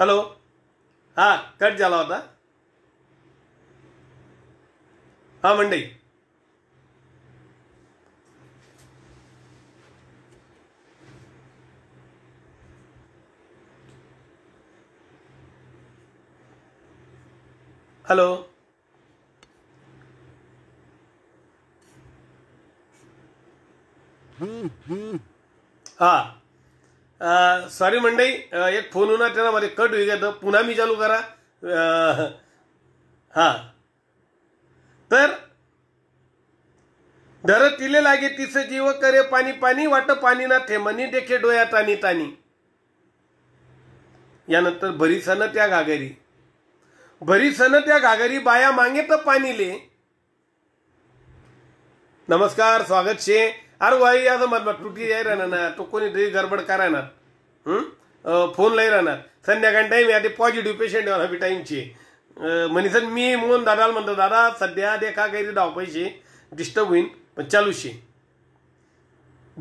hello cut చాలా మండి hello ఆ sorry मंडई एक फोन होणार त्यांना मध्ये कट होई गेलं पुन्हा मी चालू करा हा तर तिले लागे तिचं जीव करे पाणी पाणी वाट पाणी ना थे मनी देखे डोया तानी तानी यानंतर भरीसन त्या घागरी भरीसन त्या घागरी बाया मागे तर पाणी ले नमस्कार स्वागत शे अरे वाई आज मग तुटी टुटी राहणार ना तो कोणी तरी गडबड करा ना फोन लाई राहणार संध्याकाळी टाईम या ते पॉझिटिव्ह पेशंट आहे हवी टाईमची म्हणजे मी मोहन दादाला म्हणतो दादा सध्या देखा काही धावपायचे डिस्टर्ब होईन पण चालूशी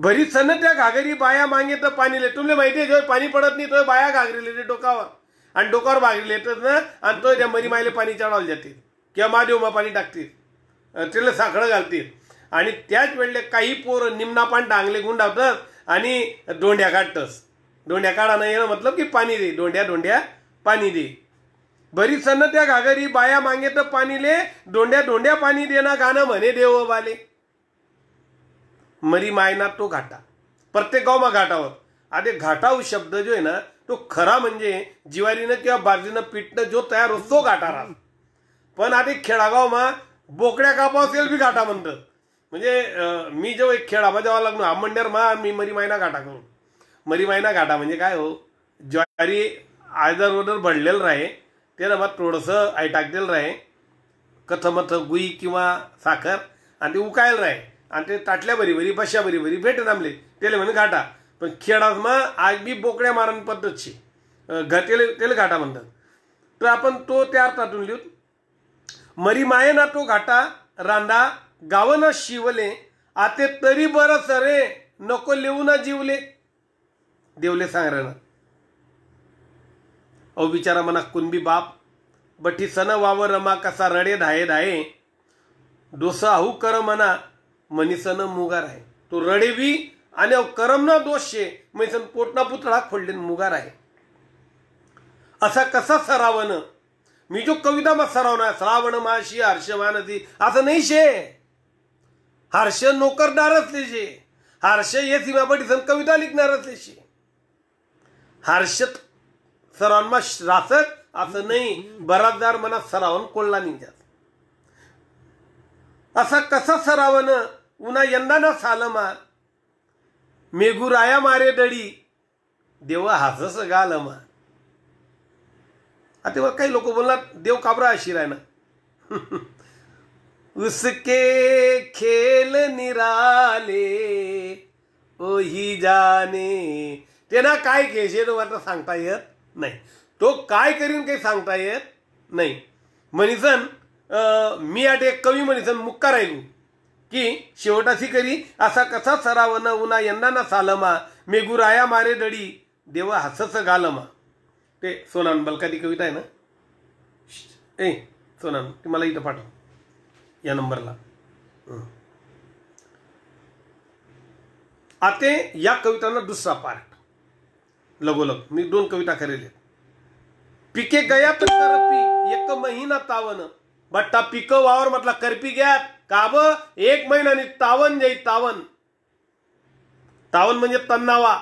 बरीच सण त्या घागरी बाया मागे तर पाणी ले तुमले माहिती आहे जेव्हा पाणी पडत नाही तो बाया घागरी लिहिले डोकावर आणि डोकावर भागरी येतात ना आणि तो त्या मरी मायले पाणी चढावले जातील किंवा महादेव मा पाणी टाकतील त्याला साखळं घालतील आणि त्याच वेळेला काही पोर निम्नापान डांगले गुंडावतस आणि डोंड्या काढतस डोंड्या काढाना येणं मतलब की पाणी दे डोंड्या डोंड्या पाणी दे सन त्या घागरी बाया मागे तर ले डोंड्या डोंड्या पाणी देना गाणं म्हणे देव बाले मरी मायना तो घाटा प्रत्येक गाव मग घाटावर आधे घाटाऊ शब्द जो आहे ना तो खरा म्हणजे जिवारीनं किंवा बाजरीनं पिटणं जो तयार होतो घाटा राहत पण आधी खेळागाव मा बोकड्या असेल बी घाटा म्हणतात म्हणजे मी जेव्हा एक खेळ जेव्हा देवा लागलो हा मा मी मरी मायना घाटा करून मरी मायना घाटा म्हणजे काय हो ज्वारी आयदर वडर भरलेलं राहे त्याला डबा थोडंसं आई टाकलेलं राहे कथमथ गुई किंवा साखर आणि ते उकायला राहे आणि ते ताटल्या बरी बरी बशा बरी बरी भेट आमले तेले म्हणे घाटा पण खेळात मग आज बी बोकड्या मारण पद्धतशी घ तेले घाटा म्हणतात तर आपण तो त्या अर्थातून लिहू मरी माये ना तो घाटा रांदा गावन शिवले आते तरी बर सरे नको लिहू ना जीवले देवले सांगरण अहो बिचारा म्हणा कुणबी बाप बठी सन वावर रमा कसा रडे धाये धाये दोसा आहु कर म्हणा मनीसन मुगार आहे तो रडेवी आणि अव करमना दोषे सन पोटना पुतळा खोडले मुगार आहे असा कसा सरावण मी जो कविता मग सरावना सरावण माशी हर्षवानसी असं नाही शे हर्ष नोकरणार लेशे हर्ष हे सीमापटीसन कविता लिखणारच शे हर्ष सरावमा श्रासक असं नाही बराचदार मनात सरावन कोल्हा निघात असा कसा सरावन उन्हा यंदा ना सालमा राया मारे डडी देव हासस मा तेव्हा काही लोक बोलणार देव काबरा अशी ना उसके खेल निराले ओही जाने त्यांना काय घेशे तो मात्र सांगता येत नाही तो काय करीन काही सांगता येत नाही म्हणीसन मी आठ एक कवी म्हणीसन मुक्का राहिलो की शेवटाशी करी असा कसा सराव न उना यंदा ना सालमा राया मारे डडी देवा हसस गालमा ते सोनान बलकादी कविता आहे ना ए सोनान ती मला इथं पाठव या नंबरला आते या कवितांना दुसरा पार्ट लगोलग मी दोन कविता करेल पिके गया तर करपी एक महिना तावन बट्टा पिक वावर म्हटला करपी घ्या काब एक महिनानी तावन जाई तावन तावन म्हणजे तन्नावा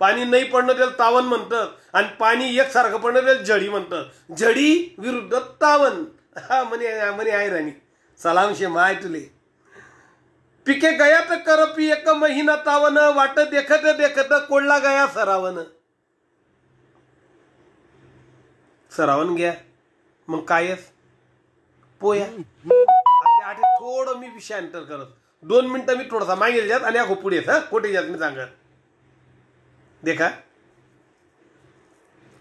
पाणी नाही पडणं त्याला तावन म्हणत आणि पाणी एक सारखं पडणं त्याला जडी म्हणत झडी विरुद्ध तावन हा म्हणे म्हणे आहे राणी सलामशे माहितले पिके पिके तर करपी एक महिना तावन वाट देखत देखत कोडला गया सरावन सरावन घ्या मग काय पोया आठ थोडं मी विषय एंटर करत दोन मिनिटं मी थोडासा मागेल जात आणि अगो पुढे येत कोठे जात मी सांगत देखा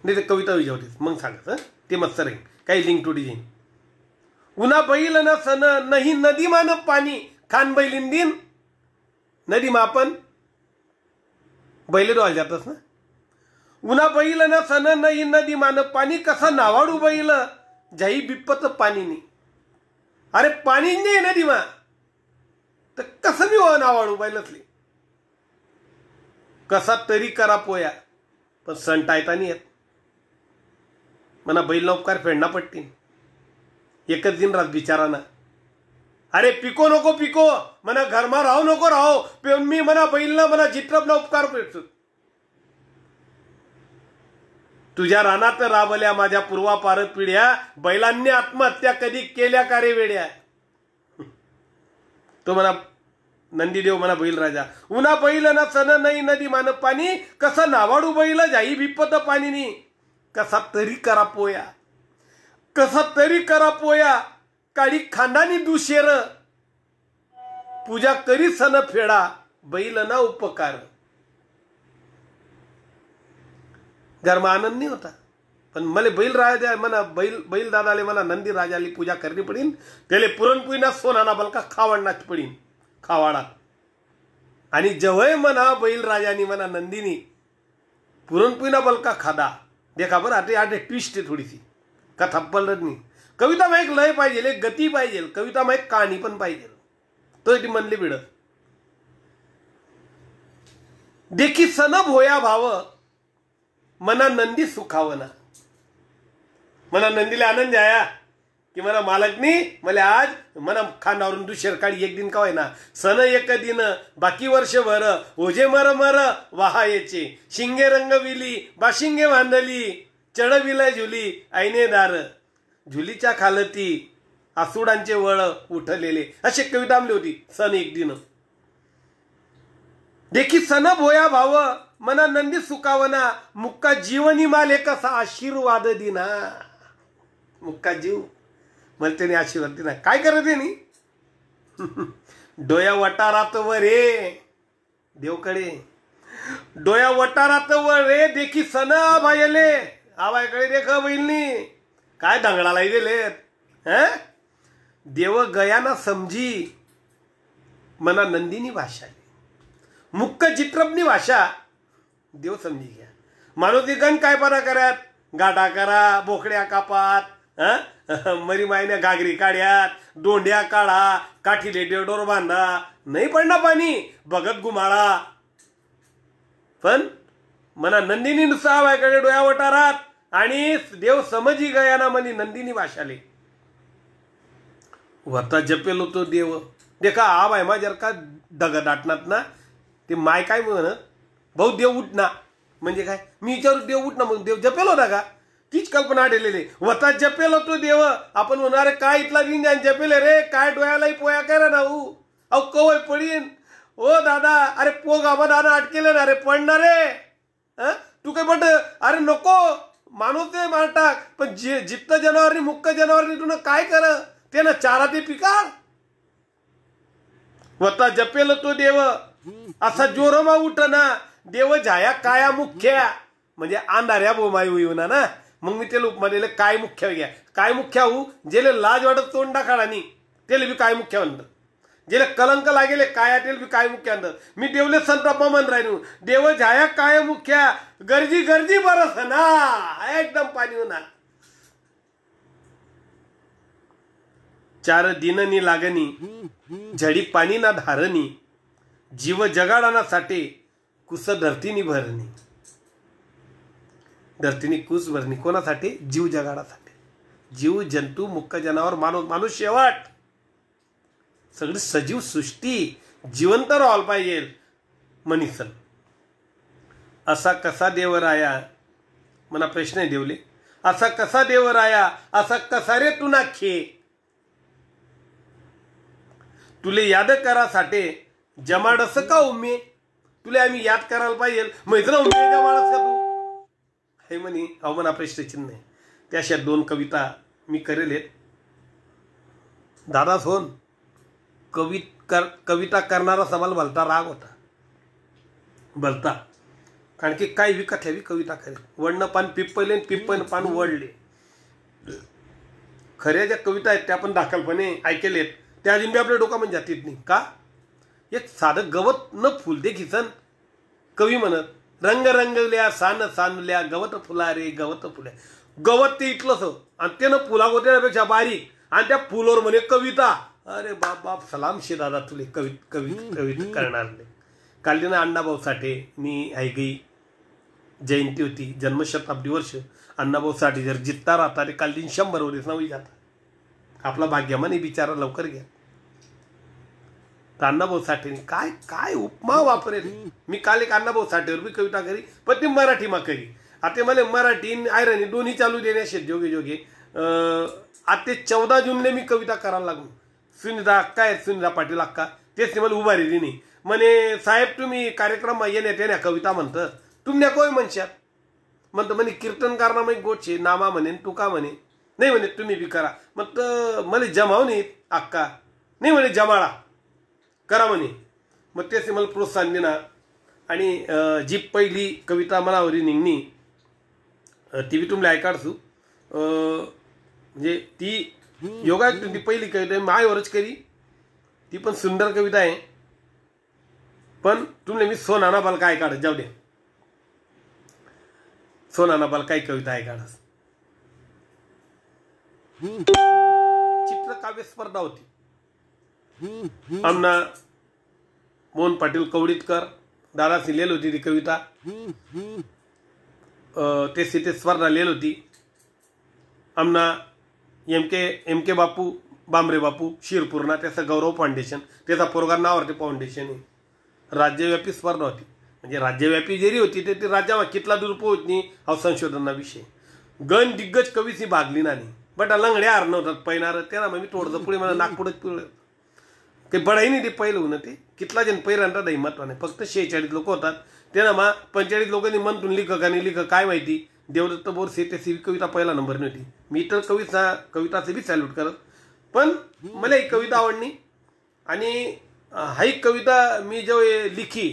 नाही ते कविता विचारतेस मग सांगत ते मस्त राहील काही लिंक तुटी जाईन उन्हा बैल न सन नही नदीमान पाणी खान बैलीन दिन नदी मापन बैल डोल जातच ना उन्हा बैल न सन नही मान पाणी कसा नावाडू बैल जाई बिप्पत नी अरे पाणी नाही मा तर कसं मी हो नावाडू बैलतली कसा तरी करा पोया पण सण टायतानी येत मना बैल उपकार फेडणा पडतील एकच दिन रात बिचारानं अरे पिको नको पिको मना घरमा राहू नको राहो मी मना बैलना मना चित्रपना उपकार तुझ्या रानात राबल्या माझ्या पूर्वा पिढ्या बैलांनी आत्महत्या कधी केल्या का रे वेड्या तो म्हणा देव म्हणा बैल राजा उन्हा बैल ना सन नाही नदी मान पाणी कसं नावाडू बैल जाई भिपत पाणीनी कसा तरी करा पोया कसा तरी करा पोया काळी खांदानी दुशेर पूजा करी सन फेडा बैल ना उपकार घरमा आनंद नाही होता पण मला बैल राजा म्हणा बैल बैल दादाले म्हणा नंदी राजाली पूजा करणी पडीन त्याले सोना सोनाना बलका खावडनाच पडीन खावाडा आणि जवय म्हणा बैल राजानी म्हणा नंदिनी ना बलका खादा देखा बरं आता आठ ट्विस्ट आहे थोडीशी का थप्पल रजनी कविता एक लय पाहिजे एक गती पाहिजे कविता एक कहाणी पण पाहिजे तो ती म्हणली बिड देखी सन भोया भाव मना नंदी सुखावना मना नंदीला आनंद आया की मला मालकनी मला आज मना खानावरून दुसर काळी एक दिन का ना सन एक दिन बाकी वर्ष भर ओझे मर मर वाहा याचे शिंगे रंगविली बाशिंगे बांधली चढविला झुली ऐनेदार झुलीच्या खालती आसुडांचे वळ उठलेले असे कविता होती सण एक दिन देखी सन भोया भाव मना नंदी सुकावना मुक्का जीवनी माल एक असा आशीर्वाद दिना मुक्का जीव मला त्याने आशीर्वाद दिना काय करत आहे डोया वटारात व रे देवकडे डोया वटारात व रे देखी सन भायले आवाकडे रे रेखा बहिणी काय धांगडालाही गेलेत ह देव गयाना समजी मना नंदिनी भाषा मुक्क चित्रपनी भाषा देव समजी घ्या माणूस गण काय परा करत गाडा करा बोकड्या कापात मरी मायने घागरी काढ्यात दोंड्या काढा काठीले लेडेडोर बांधा नाही पडणार पाणी भगत गुमाळा पण म्हणा नंदिनी साहेबाकडे डोळ्या वटारात आणि देव समजी गयाना म्हणे नंदिनी भाषाले वता जपेल होतो देव देखा आ बाय मा का दग दाटणार ना ते माय काय म्हणत भाऊ देव उठ म्हणजे काय मी विचारू देव उठ ना म्हणून देव जपेल होता का तीच कल्पना आढळलेले वता जपेल होतो देव आपण म्हणणार काय इथला जाईन जपेल रे काय डोळ्यालाही पोया करा ना ऊ अहो कवय पडीन ओ दादा अरे पो गाबा दादा अटकेले ना रे पडणार रे तू काय म्हणत अरे नको माणूस ते मार टाक पण जे जिप्त जनावरनी मुक्क जनावरनी तुला काय कर ते ना चारा ते पिकार वता जपेल तो देव असा जोरमा उठ ना देव झाया काया मुख्या म्हणजे अंधाऱ्या बोमाई होईना ना मग मी त्याला उपमा दिले काय मुख्य घ्या काय मुख्या होऊ जेले लाज वाटत तोंडा खाडानी त्याला बी काय मुख्य म्हणतात गेले कलंक लागेले काय आटेल काय मुख्यानं मी देवले संतप्रमन राहिलो देव झाया काय मुख्या गर्जी गर्जी बरस ना एकदम पाणी होणार चार दिननी लागणी झडी पाणी ना धारणी जीव जगाडाना साठे कुस धरतीनी भरणी धरतीनी कुस भरणी कोणासाठी जीव जगाडासाठी जीव जंतू मुक्क जनावर माणूस माणूस शेवट सगळी सजीव सृष्टी जिवंत राहायला पाहिजे म्हणीसन असा कसा देवराया मला प्रश्न आहे देवले असा कसा देवराया असा कसा रे तू खे तुले याद साठे जमाडस का उमे तुला आम्ही याद करायला पाहिजे मैत्र उमे जमाडस का तू हे म्हणी अहो म्हणा प्रश्नचिन्ह आहे त्या दोन कविता मी करेल दादा सोन कवी कर कविता करणारा समाल भलता राग होता भलता कारण की काय विकत घ्यावी कविता खरे वडणं पान पिप्पले पिप्पन पान वडले खऱ्या ज्या कविता आहेत त्या पण दाखलपणे आहेत त्या अजून आपले आपल्या डोकामध्ये जातीत नाही का एक साधं गवत न फुल दे कवी म्हणत रंग रंगल्या सान सानल्या गवत फुला रे गवत फुल्या गवत ते इथलंच आणि ते न फुला बारीक आणि त्या फुलावर म्हणे कविता अरे बाप बाप सलाम शे दादा तुले कवित कवित कवित करणारले कालीनं अण्णाभाऊ साठे मी ऐकई जयंती होती जन्मशताब्दी वर्ष अण्णाभाऊ साठे जर जित्ता राहता रे कालदिन शंभर वरीस नवी जाता आपला भाग्यमाने बिचारा लवकर घ्या तर अण्णाभाऊ साठेने काय काय उपमा वापरेल मी काल एक अण्णाभाऊ साठेवर मी कविता करी पण ती मराठी मा करी आता मला मराठी आयरणी दोन्ही चालू देण्याशे जोगे जोगे आता चौदा जूनने मी कविता करायला लागलो सुनीता अक्का आहेत सुनीता पाटील अक्का तेच मला उभा रेली नाही म्हणे साहेब तुम्ही कार्यक्रम येण्यात येण्या कविता म्हणतं तुम्ही कोय म्हणशात म्हणतो म्हणे कीर्तनकारणा मग गोचे नामा म्हणेन तुका म्हणे नाही म्हणे तुम्ही बी करा मग मला जमाव नाही अक्का नाही म्हणे जमाळा करा म्हणे मग तेच मला प्रोत्साहन देणार आणि जी पहिली कविता मनावरी निघणी ती बी तुम्हाला ऐकाडसू म्हणजे ती योगा ती पहिली कविता आहे मायवरच करी ती पण सुंदर कविता आहे पण तुम्ही मी सो बाल काय काढत जाऊ दे सो बाल काय कविता आहे काढस चित्रकाव्य स्पर्धा होती आमना मोहन पाटील कवडीतकर दादाशी लिहिली होती ती कविता ते सीते स्पर्धा लिहिली होती आमना एम के एम के बापू बांबरे बापू शिरपूर्णा त्याचं गौरव फाउंडेशन त्याचा पोरगा नावावरती फाउंडेशन आहे राज्यव्यापी स्पर्धा होती म्हणजे राज्यव्यापी जरी होती ते ती राज्यामा कितला दुरुपयोग होत नाही हा संशोधनाविषयी गण दिग्गज कवीची भागली नाही बट लंगड्या हार नव्हतात पहिणार त्याला मग मी थोडंसं पुढे मला नागपूरच पिळलं ते बडाई नाही ते पहिलं होऊन ते कितला जण पहिल्यांदा नाही महत्वाने फक्त शेहेचाळीस लोक होतात त्यांना मग पंचेचाळीस लोकांनी म्हणतून लिख का नाही लिख काय माहिती देवदत्त बोरसे त्याची कविता पहिला नंबर नव्हती मी तर कविता कविताचे बी सॅल्यूट करत पण मला ही कविता आवडली आणि हाई कविता मी जेव्हा लिखी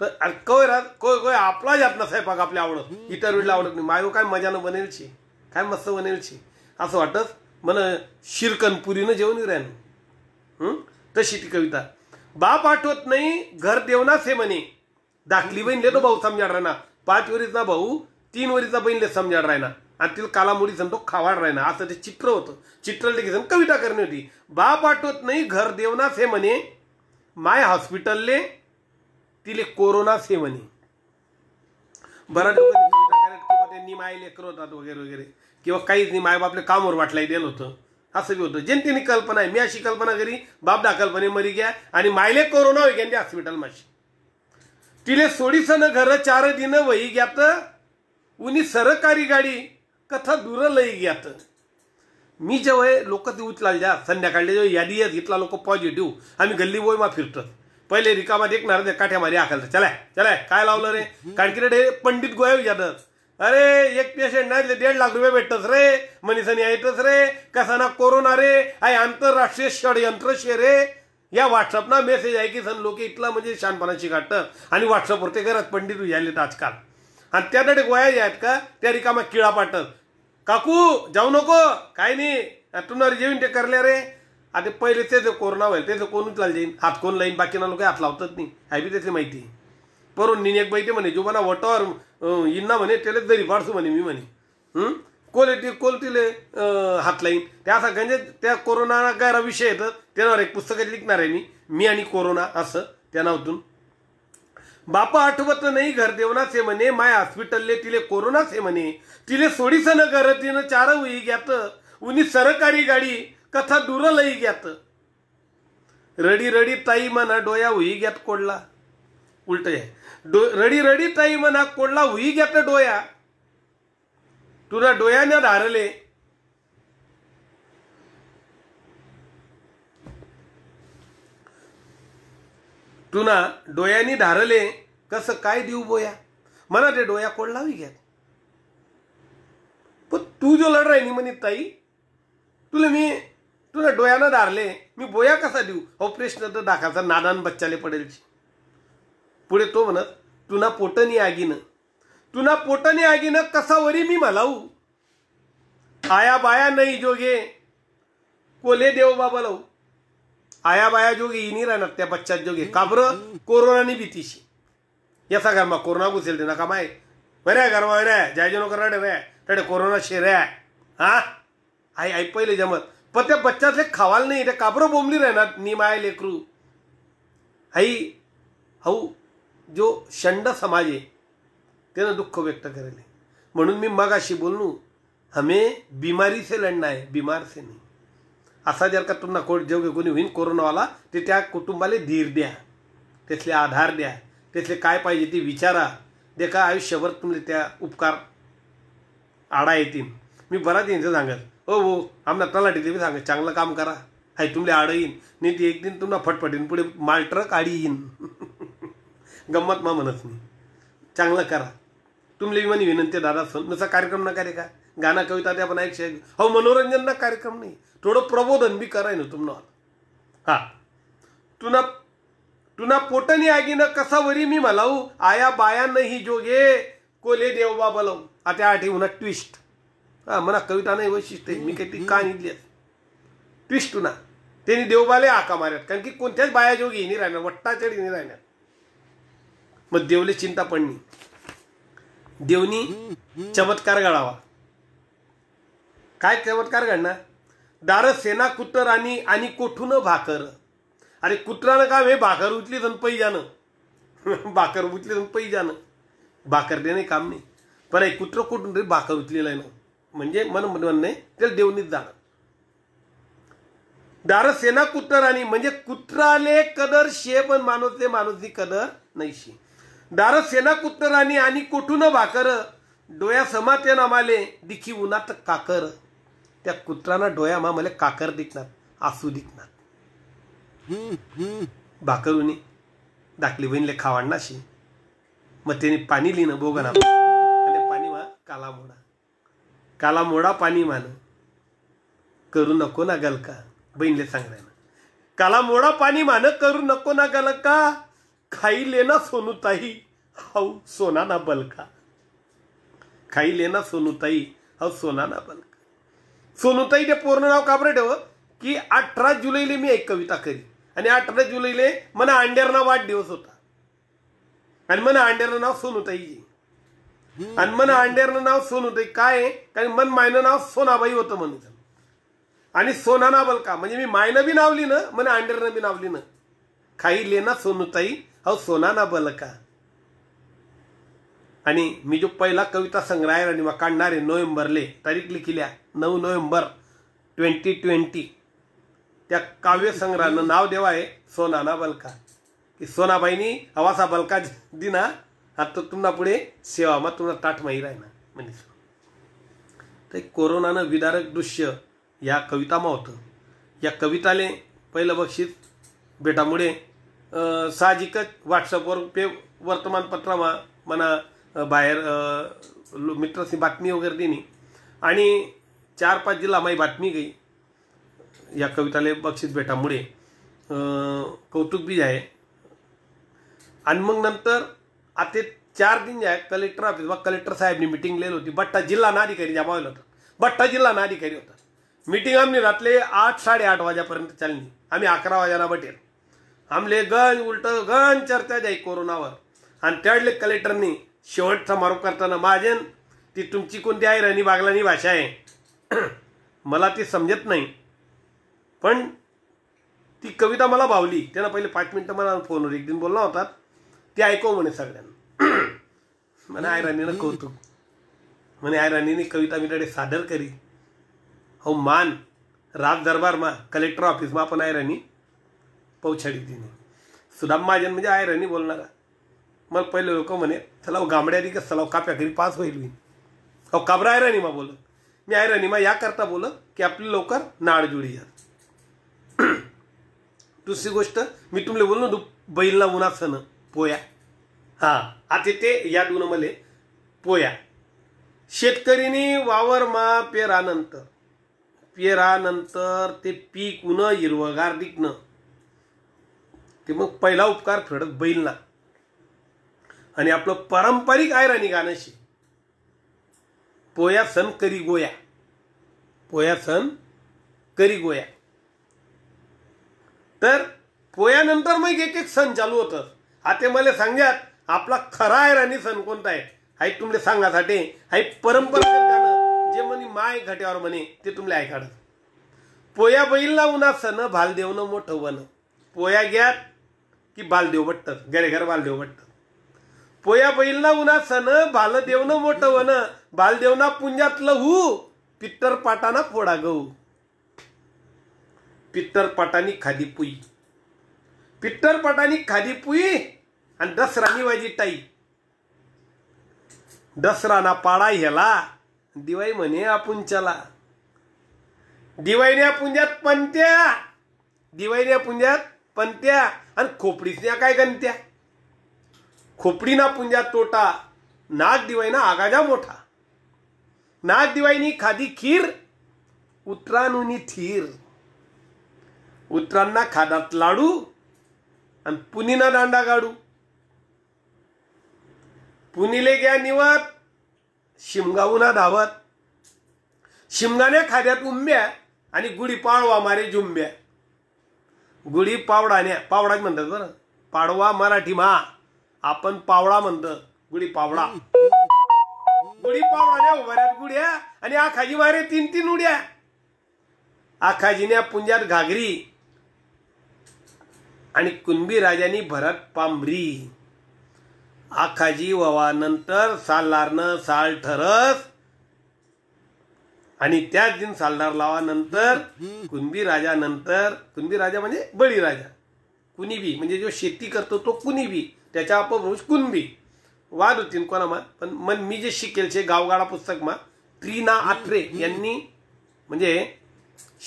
तर कोय राह कोय कोय आपला जात स्वयंपाक आपल्या आवडत इतर वेळेला आवडत नाही मायो काय मजानं बनेलची काय मस्त बनेलची असं वाटत मन शिरकन पुरीनं जेवण राहणं तशी ती कविता बाप आठवत नाही घर देवनाच हे म्हणे दाखली बहीण देतो भाऊ समजा राहणार पाच वरीच ना भाऊ तीन वरीचा बैल समजाड राहिना आणि तिला कालामुडी तो खावाड राहिना असं ते चित्र होतं चित्र देखील कविता करणे होती बाप आठवत नाही घर देवनाच हे म्हणे माय हॉस्पिटलले तिले कोरोनाच हे म्हणे बऱ्याच लोकांनी लेकर होतात वगैरे वगैरे किंवा काहीच नाही बापले कामवर वाटलाय दिलं होतं असं बी होतं जनतेने कल्पना आहे मी अशी कल्पना करी बाप दा कल्पने मरी घ्या आणि मायले कोरोना होई हॉस्पिटल माझी तिले सोडीसन घर चार दिन वही घ्यात उनी सरकारी गाडी कथा दूर लई ग्यात मी जेव्हा लोक ती जा संध्याकाळले जेव्हा यादी येत इथला लोक पॉझिटिव्ह आम्ही गल्ली बोयमा फिरतो पहिले रिकामा एक ते काठ्या मारी आखायला चला चला काय लावलं रे कारण की पंडित गोया विचारत अरे एक पेशंट नाही दीड लाख रुपये भेटतस रे मनीसन येतच रे कसा ना कोरोना रे आय आंतरराष्ट्रीय षडयंत्र शे रे या व्हॉट्सअपना मेसेज आहे की सन लोक इथला म्हणजे शानपणाशी काढतात आणि व्हॉट्सअपवर वरते घरात पंडित विचारलेत आजकाल आणि त्या दडे गोया ज्या आहेत का त्या रिकामा किळा पाटत काकू जाऊ नको काय नाही तुम्हाला जेवण ते करले रे आता पहिले ते जे कोरोना व्हायला त्याचं कोणच लाल जाईन हात कोण लाईन बाकीना ना लोक हात लावतात नाही आहे बी त्याची माहिती परून निन एक बैठे म्हणे जुबाना वटावर इन्ना म्हणे त्याला दरी पाडसू म्हणे मी म्हणे कोल येतील कोल तिले हात लाईन त्या असा गंजे त्या कोरोना काय विषय येतं त्यावर एक पुस्तक लिखणार आहे मी मी आणि कोरोना असं त्या नावातून बापा आठवत नाही घर देवनाचे म्हणे माय हॉस्पिटलले तिले कोरोनाचे म्हणे तिले सोडीस न घर तिनं चार होई घ्यात उनी सरकारी गाडी कथा दूर लई घ्यात रडी रडी ताई म्हणा डोया होई घ्यात कोडला उलट आहे डो रडी रडी ताई म्हणा कोडला होई घ्यात डोया तुला डोयाने धारले तुना डोयानी धारले कसं काय देऊ बोया मला ते डोया कोण लावी घ्या पण तू जो लढ राहिली म्हणे ताई तुला मी तुला डोळ्यानं धारले मी बोया कसा देऊ हो प्रश्न तर दाखाचा नादान बच्चाले पडेल पुढे तो म्हणत तुना पोटनी आगीनं तुना पोटनी आगीनं वरी मी मलाऊ आया बाया नाही जोगे कोले देव बाबा लावू आया बाया जोगी नी राहणार त्या बच्चात जोगी काबर कोरोनानी भीतीशी या में कोरोना घुसेल ते नका माय बरे गरमा रे जायजे कर रहे रे रडे कोरोना शेर हा आई आई पहिले जमत पण त्या बच्चातले खावाल नाही ते काबरं बोंबली राहणार नी माय लेकरू आई हौ जो शंड समाज आहे त्यानं दुःख व्यक्त करेल म्हणून मी मगाशी हमें बीमारी से लड़ना है बीमार से नाही असा जर का तुम्हाला कोण जेवढे कोणी होईन कोरोनावाला ते त्या कुटुंबाला धीर द्या त्यातले आधार द्या त्यातले काय पाहिजे ते विचारा देखा आयुष्यभर तुम्ही त्या उपकार आडा येतील मी बराच यांचं सांगत ओ हो आमना तलाठी ते सांगत चांगलं काम करा हाय तुमले आडं येईन नाही ती एक दिन तुम्हाला फटफटीन पुढे माल ट्रक आडी येईन गंमत मा म्हणत नाही चांगलं करा तुमले विमानी विनंती दादा सण कार्यक्रम नका रे का गाणं कविता ते आपण ऐकशे हो मनोरंजन ना कार्यक्रम नाही थोडं प्रबोधन बी कराय ना तुम्हाला हा तुना तुना पोटनी आगीनं कसा वरी मी मला आया बायानं ही जोगे कोले देवबा बोलावू आता आठी उन्हा ट्विस्ट हा म्हणा कविता नाही वैशिष्ट्य मी काही ती निघली ट्विस्ट उन्हा त्यांनी देवबाले आका मार्यात कारण की कोणत्याच बायाजोगी हिनी राहणार वट्टाच्या हिनी राहणार मग देवले चिंता पडणी देवनी चमत्कार घडावा काय चमत्कार घडणार दार सेना कुत्तर आणि आणि कोठून भाकर अरे कुत्रानं का हे भाकर उचली जण पैजानं भाकर उचली जण पैजानं भाकर नाही काम नाही पण हे कुत्र कुठून तरी भाकर उचलेला आहे ना म्हणजे मन नाही त्याला देवणीत जाणं दार सेना कुत्र आणि म्हणजे कुत्राले कदर शे पण माणूस माणूसनी कदर नाही शे दार सेना कुत्र आणि आणि कोठून भाकर डोया समाते नामाले दिखी उन्हात काकर त्या कुत्राना मा मला काकर दिसणार आसू दिसणार भाकरुनी दाखली बहिणीले खावाडनाशी मग त्याने पाणी लिहिणं बोगना पाणी मा काला मोडा काला मोडा पाणी मान करू नको ना गलका बहिणीले सांगण्यानं काला मोडा पाणी मान करू नको ना गलका खाईले ना सोनुताई हाऊ सोना ना बलका खाईले ना सोनुताई हाऊ सोना ना बलका सोनुताई पूर्ण नाव का बरं ठेव की अठरा जुलैले मी एक कविता करी आणि अठरा जुलैले मना अंड्यारना वाढदिवस होता आणि मन अंड्यारनं नाव सोनुताई आणि मन अंड्यारनं नाव सोनुताई काय कारण मन मायन नाव सोनाबाई होतं म्हणून आणि सोना बलका का म्हणजे मी मायनं बी नावली ना मन अंड्यारनं बी नावली ना खाई ना सोनुताई अहो सोना ना बल का आणि मी जो पहिला कविता संग्रह आणि मग आहे नोव्हेंबरले तारीख लिखिल्या नऊ नोव्हेंबर ट्वेंटी ट्वेंटी त्या काव्यसंग्रहानं नाव देवा आहे सोनाना बलका की सोनाबाईनी हवासा बलका दिना आता तुम्हाला पुढे सेवा मग तुम्हाला ताठ माहीर आहे ना म्हणजे तर कोरोनानं विदारक दृश्य या कवितामा होतं या कविताले पहिलं बक्षीस भेटामुळे साहजिकच व्हॉट्सअपवर पे वर्तमानपत्रामा म्हणा बाहेर मित्रची बातमी वगैरे दिली आणि चार पाच जिल्हा माई बातमी गई या कविताले बक्षीस भेटामुळे कौतुक बी आहे आणि मग नंतर आता चार दिन जे आहे कलेक्टर ऑफिस व कलेक्टर साहेबनी मिटिंग लिहिली होती बट्टा जिल्हा नाधिकारी जमावलं होतं बट्टा जिल्हा नाधिकारी होता मिटिंग आम्ही रातले आठ साडेआठ वाजेपर्यंत चालली आम्ही अकरा वाजेला बटेल आमले गण उलट गण चर्चा जाई कोरोनावर आणि त्याडले कलेक्टरनी शेवट समारोप करताना माझेन ती तुमची कोणती आहे रणी बागलानी भाषा आहे मला ती समजत नाही पण ती कविता मला भावली त्यांना पहिले पाच मिनटं मला फोनवर एक दिन बोलला होता ती ऐकव म्हणे सगळ्यांना म्हणे आय राणीनं कौतुक म्हणे आय राणीने कविता मिटाडे सादर करी हो मान राज दरबार मा कलेक्टर मा पण आय राणी पौछाडी तिने सुदाम महाजन म्हणजे आय राणी बोलणारा मग पहिले लोक म्हणे चला हो, गामड्यारी का चला काप्या घरी पास होईल अहो काबरा आय राणी मा बोलत मी आयरनिमा याकरता बोलत की आपली लवकर जुडी या दुसरी गोष्ट मी तुमले बोललो दु बैलला उन्हात सण पोया हा आता ते या दोन मले पोया शेतकरीनी वावरमा पेरानंतर पेरानंतर ते पीक उन हिरवगार दिखणं ते मग पहिला उपकार फेडत बैलना आणि आपलं पारंपरिक आहे गाणं गाण्याशी पोया सण करी गोया पोया सण करी गोया तर पोयानंतर मग एक एक सण चालू होत आता मला सांग्यात आपला खरा आहे राणी सण कोणता आहे हाय तुमले सांगासाठी हाय परंपरा जे म्हणे माय घट्यावर म्हणे ते तुमले ऐकाड पोया बैलला उन्हा सण भालदेवनं मोठं वन पोया घ्यात की बालदेव भट्ट घरे घर बालदेव बट्ट पोया बैलना उन्हा सन मोठं वन बालदेवना पुंजातलं पित्तर पाटाना फोडा गहू पित्तर पाटानी खादी पुई पित्तर पाटानी खादी पुई आणि दसरानी वाजी टाई दसराना पाडा ह्याला दिवाई म्हणे चला दिवाईन्या पुंजात पंत्या दिवाईन्या पुंजात पंत्या आणि खोपडीसन्या काय गणत्या खोपडीना पुंजा तोटा नाच ना आगाजा मोठा नाच दिवायनी खादी खीर उतरानुनी थीर उतरांना खादात लाडू आणि पुनीना दांडा गाडू पुनीले ग्या निवत शिमगाऊना धावत शिमगाने खाद्यात उंब्या आणि गुढी पाळवा मारे झुंब्या गुढी पावडाने पावडाच म्हणतात बरं पाडवा मराठी मा आपण पावळा म्हणतो गुढी पावळा गुढी पावळा उभाऱ्यात गुड्या आणि आखाजी मारे तीन तीन उड्या आखाजीने पुंजात घागरी आणि कुणबी राजानी भरत पांभरी आखाजी ववानंतर सालदारनं साल ठरस आणि त्याच दिन सालदार लावानंतर कुणबी राजानंतर कुणबी राजा म्हणजे बळीराजा कुणीबी म्हणजे जो शेती करतो तो कुणीबी त्याच्या अपभ्रंश कुणबी वाद होतीन कोणामा पण मन मी जे शिकेल शे गावगाडा पुस्तकमा त्रिना आत्रे यांनी म्हणजे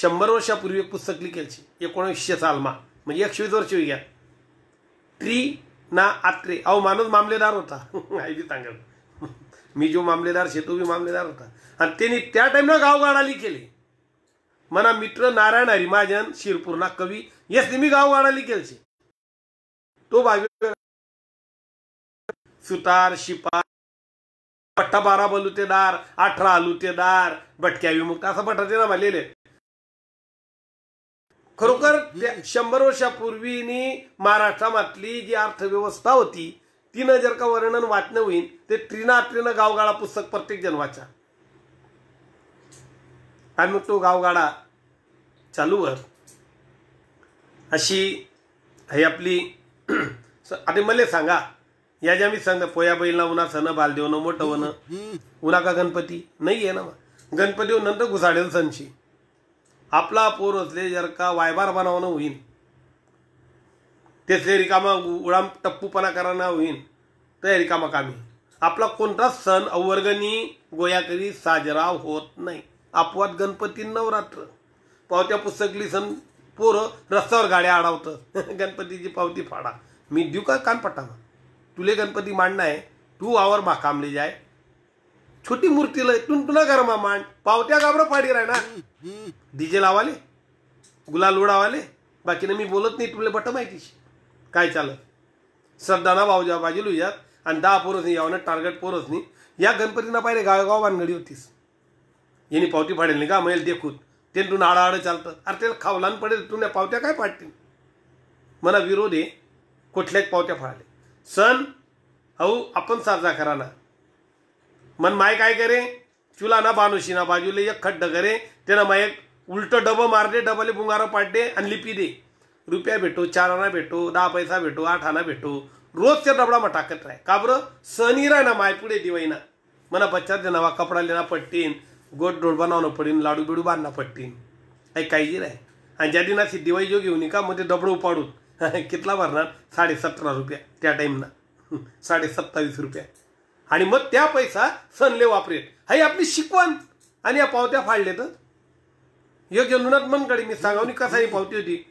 शंभर वर्षापूर्वी एक पुस्तक लिखेल शे एकोणीसशे सालमा म्हणजे एकशेवीस वर्ष होई ट्री ना आत्रे अहो माणूस मामलेदार होता आई बी सांगेल मी जो मामलेदार तो बी मामलेदार होता आणि त्यांनी त्या टाईमला गावगाडा लिहिले मना मित्र नारायण हरिमाजन शिरपूर्णा कवी यासनी मी गावगाडाली केलसे तो भाग सुतार शिपार पट्टा बारा बलुतेदार अठरा आलुतेदार भटक्या विमुक्त असं भटाचे नाव आलेले खरोखर शंभर वर्षापूर्वीनी महाराष्ट्रामधली जी अर्थव्यवस्था होती तिनं जर का वर्णन वाचणं होईल ते त्रिनात्रीनं गावगाळा पुस्तक प्रत्येक जण वाचा आणि मग तो गावगाडा कर अशी हे आपली आता मला सांगा याच्या मी सांगतो पोया बैलना उन्हा सण बालदेव न मोठं होणं उन्हा का गणपती नाही आहे ना मग गणपती नंतर घुसाडेल सणशी आपला पोर असले जर का वायबार बनावणं होईन तेसले रिकामा उडाम टप्पूपणा कराना होईन तर रिकामा कामी आपला कोणताच सण अवर्गणी गोयाकरी साजरा होत नाही अपवाद गणपती नवरात्र पावत्या पुस्तकली सण पोरं रस्त्यावर गाड्या आढावतं गणपतीची पावती फाडा मी देऊ का कान पटावा तुले गणपती मांडणं आहे तू आवर मा जाय छोटी मूर्ती लय तू तुला घर मा मांड पावत्या गाबर पाडी राय ना डीजे लावाले गुलाल उडावाले बाकीनं मी बोलत नाही तुले बट माहिती काय चालत श्रद्धाना भाऊजा बाजी लुयात आणि दहा पोरस नाही यावनं टार्गेट पोरस नाही या गणपतींना पाहिले गावगाव बांधगडी होतीस यांनी पावती फाडेल नाही का मैल देखून ते आडा आडं चालतं अरे त्याला खावलान पडेल तुला पावत्या काय फाडतील मला विरोध आहे कुठल्याच पावत्या फाडले सण अहो आपण साजरा करा ना मन माय काय करे चुला ना बानुशी ना बाजूले एक खड्ड करे त्यानं माय एक उलटं डबं मारले डबाले बुंगारं दे आणि लिपी दे रुपया भेटो चार आना भेटो दहा पैसा भेटो आठ आणा भेटो रोज त्या डबडा मग टाकत राह का बरं सनी राह ना माय पुढे दिवाईना मना बच्चा वा कपडा लेना पट्टीन गोड डोळ बनवणं पडीन लाडू बिडू बांधणं पट्टीन ऐकायची काळजी राह आणि ज्या दिनाची दिवाई जो घेऊन का मग ते डबडं उपाडून कितला भरणार साडेसतरा रुपया त्या टाईमला साडे सत्तावीस रुपया आणि मग त्या पैसा सनले वापरेल हे आपली शिकवण आणि या पावत्या फाडल्यातच योग्य योग्य मन मनकडे मी सांगावनी ही पावती होती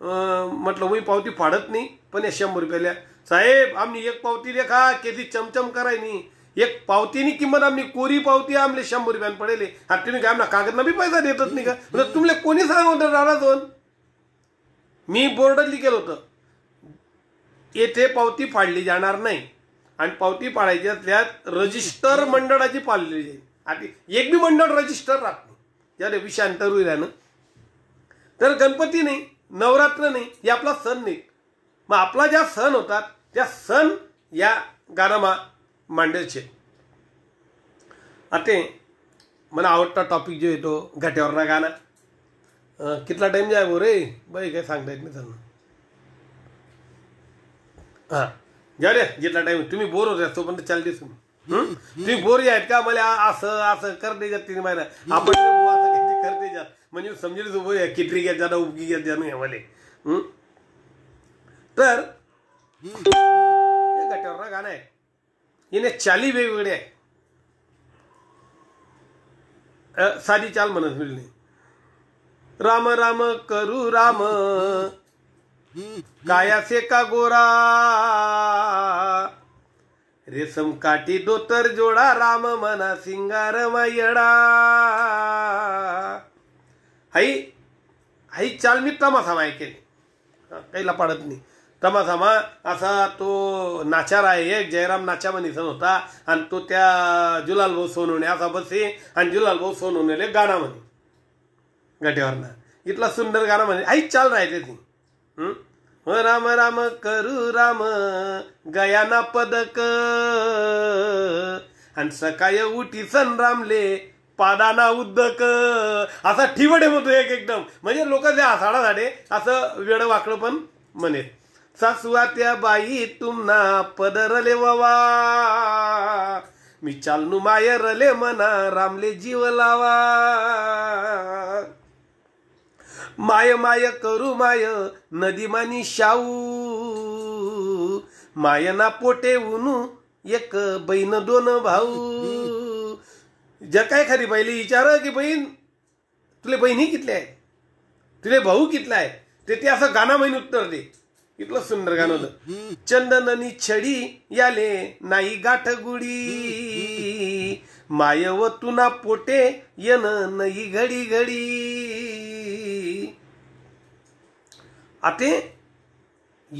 म्हटलं मी पावती फाडत नाही पण या शंभर रुपयाला साहेब आम्ही एक पावती रेखा केती चमचम कराय नाही एक पावतीनी किंमत आम्ही कोरी पावती आमले शंभर रुपयान पडेले आता तुम्ही काय आम्हाला कागदना बी पैसा देतच नाही का तुमले कोणी सांगवतं दादा दोन मी बोर्ड लिहिलं होतं येथे पावती फाडली जाणार नाही आणि पावती पाळायची त्यात रजिस्टर मंडळाची पाळली जाईल आणि एक बी मंडळ रजिस्टर राहत नाही ज्याने विषांतर होईल्यानं तर गणपती नाही नवरात्र नाही हे आपला सण नाही मग आपला ज्या सण होतात त्या सण या गानामा मांडायचे आता मला आवडता टॉपिक जो येतो घट्यावरना गाणं कितला टाईम जाय बो रे बाई काय सांगता येत नाही त्यांना हां जाऊ रे जितला टाईम तुम्ही बोर होत तो पण चाल दिसून तुम्ही बोर आहेत का मला असं असं करते जात तिने मला आपण करते जात म्हणजे समजेल जो किटरी घ्या जाणं उपगी घ्या जाणं मला तर गटावर ना गाणं आहे हिने चाली वेगवेगळ्या आहे साधी चाल म्हणत मिळली राम राम करू राम कायासे का गोरा रेसम काटी दोतर जोडा राम मना सिंगार मायडा हाई चाल मी तमासामा ऐकेल काहीला पाडत नाही तमासामा असा तो नाचार आहे एक जयराम नाचा सण होता आणि तो त्या जुलाल भाऊ सोनवणे असा बसे आणि जुलाल भाऊ गाणा म्हणे गट्यावरनं इतला सुंदर गाणं म्हणजे आई चाल राहते ती हो, राम राम करू राम गयाना पदक आणि सकाळी उठी सन रामले पादाना उद्दक असा ठिवडे होतो एक एकदम म्हणजे लोक जे आसाडा झाडे असं वेळ वाकडं पण म्हणे सासुआ त्या बाई तुमना पदरले वावा मी चालनू मायरले मना रामले जीव लावा माय माय करू माय नदी मानी शाऊ ना पोटे उनू एक बहीण दोन भाऊ ज्या काय खरी पाहिले विचार की बहीण तुले बहिणी कितले आहे तुले भाऊ कितला आहे ते ते असं गाणं म्हणून उत्तर दे इतलं सुंदर गाणं चंदननी छडी याले नाही गाठ गुडी माय व तुना पोटे येन नाही घडी घडी आते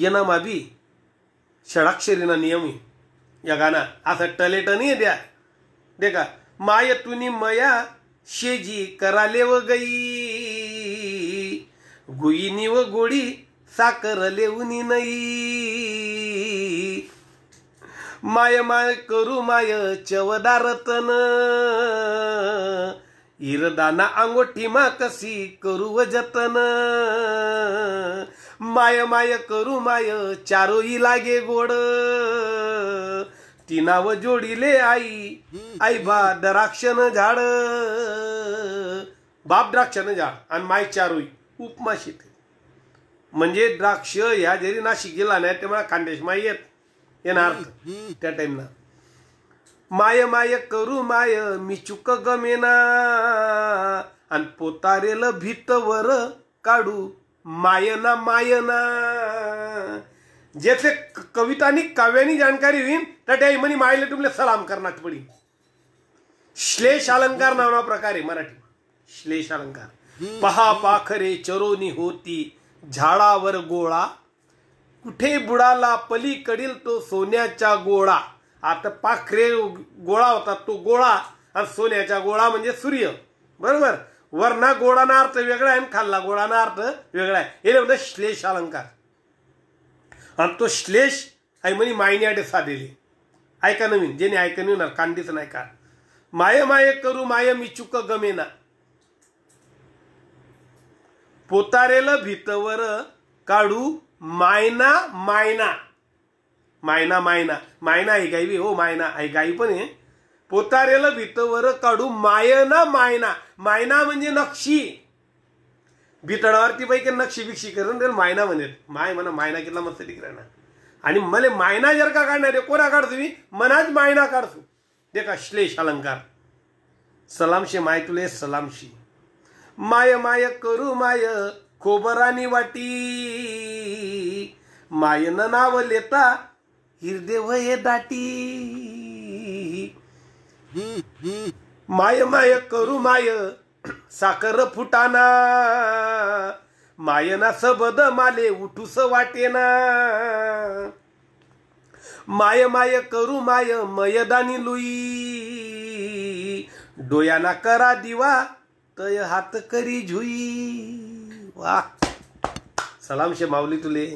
षडाक्षरी षडाक्षरीना नियमी या गाना असं टलेटनी द्या दे का माय तुनी मया शेजी कराले व गई गुईनी व गोडी साकर उनी नई माय माय करू माय चवदारतन इरदाना अंगोठी मा कसी करू जतन माय माय करू माय चारोई लागे गोड तिनाव जोडीले आई आई बा द्राक्षन झाड बाप द्राक्षन झाड आणि माय चारोई उपमा शीत म्हणजे द्राक्ष ह्या जरी नाशिक गेला नाही ते मला खानदेश माय येत येणार त्या टाइमला माय माय करू माय मी चुक गमेना आणि पोतारेल वर काढू मायना मायना जेथे कवितानी काव्यानी जाणकारी होईन त्या त्या इमनी मायले तुमले सलाम करणार पडी श्लेष अलंकार नावा प्रकारे मराठी श्लेष अलंकार पहा पाखरे चरोनी होती झाडावर गोळा कुठे बुडाला पलीकडील तो सोन्याचा गोळा आता पाखरे गोळा होता तो गोळा आणि सोन्याचा गोळा म्हणजे सूर्य बरोबर वरना गोळाना अर्थ वेगळा आहे आणि खाल्ला गोळाना अर्थ वेगळा आहे हे म्हणजे श्लेष अलंकार आणि तो श्लेष आहे म्हणजे मायने साधेली ऐका नवीन जेणे ऐकन येणार कांदीच नाही का माय माय करू माय मी चुक गमेना पोतारेल भितवर काढू मायना मायना मायना मायना मायना ऐकाई बी हो मायना ऐकाई पण आहे पोतारेला भितवर काढू मायना मायना मायना म्हणजे नक्षी भितळावरती पैकी नक्षी बिक्षी करून त्याला मायना म्हणेल माय म्हणा मायना किती मस्त ना आणि मले मायना जर का काढणार आहे कोणा काढतो मी मनाच मायना काढतो ते का श्लेष अलंकार सलामशी माय तुले सलामशी माय माय करू माय खोबरानी वाटी मायना नाव लेता हिरदेव वय दाटी माय माय करू माय साखर फुटाना मायना सबद माले उठूस वाटेना माय माय करू माय मयदानी लुई डोयाना करा दिवा तय हात करी झुई वा सलाम शे माऊली तुले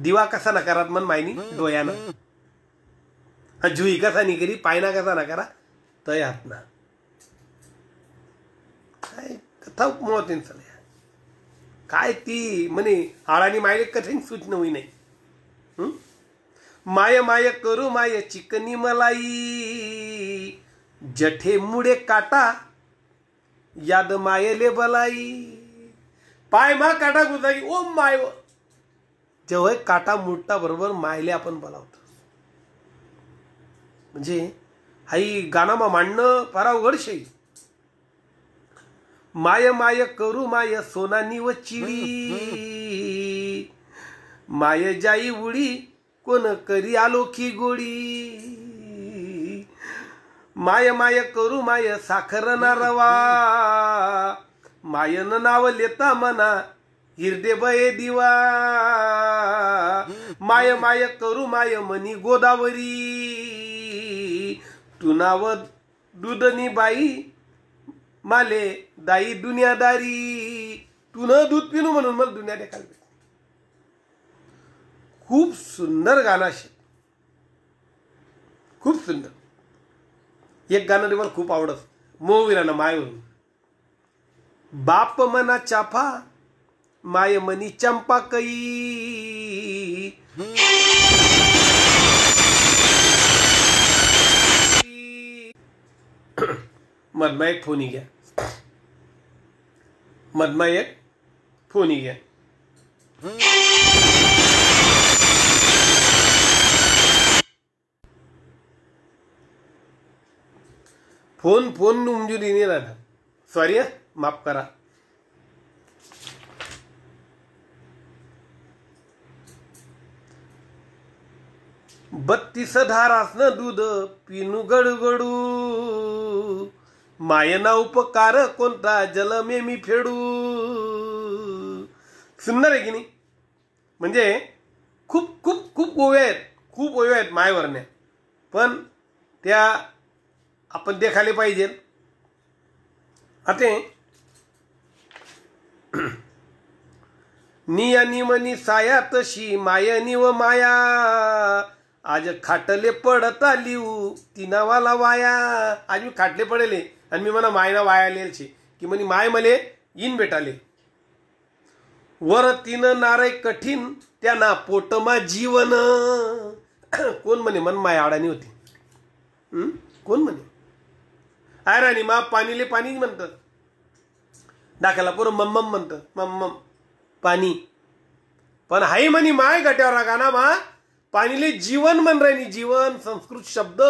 दिवा कसा नकारात मन मायनी डोयानं जुई कसा करी पायना कसा नकारा करा हातना काय कथा उपमोहतीन काय ती म्हणे आळानी मायले कठीण सूचना होई नाही माय माय करू माय चिकनी मलाई जठे मुडे काटा याद मायले बलाई पाय मा काटा गुजाई ओम माय तेव्हा काटा मुट्टा बरोबर मायले आपण बोलावतो म्हणजे हाई गाणामा मांडणं फार अवघड शे माय माय करू माय सोनानी व चिडी माय जाई उडी कोण करी आलो की गोडी माय माय करू माय साखर ना रवा मायन नाव लेता मना हिरदे बये दिवा माय माय करू माय मनी गोदावरी तुनाव दुधनी बाई माले दाई दुनियादारी तुन दूध पिनू म्हणून मला दुनिया देखायला खूप सुंदर गाणं असे खूप सुंदर एक गाणं मला खूप आवडत मोविरानं माय बाप मना चाफा माय मनी चंपा कई मदमा एक फोन ही गया मदमा एक फोन ही गया फोन फोन उमजू नहीं रहा सॉरी माफ करा बत्तीस धारासन दूध पिनू गडगडू मायना उपकार कोणता जलमे मी फेडू सुंदर आहे की नाही म्हणजे खूप खूप खूप ओव्या आहेत खूप ओव्या आहेत मायवरण्या पण त्या आपण देखाले पाहिजे नी निया निमनी साया तशी मायनी व माया आज खाटले पडता लिहू तिनावाला वाया आज मी खाटले पडले आणि मी म्हणा मायना वाया छे की म्हणे माय मले इन बेटाले वर तीन नारे कठीण त्यांना पोटमा जीवन कोण म्हणे मन माय आडानी होती कोण म्हणे आय राणी मा पाणीले पाणी म्हणत डाकाला पोरं मम्मम म्हणत मम्मम पाणी पण हाय म्हणे माय गट्यावर रागा ना मा पाणीले जीवन मन राहिनी जीवन संस्कृत शब्द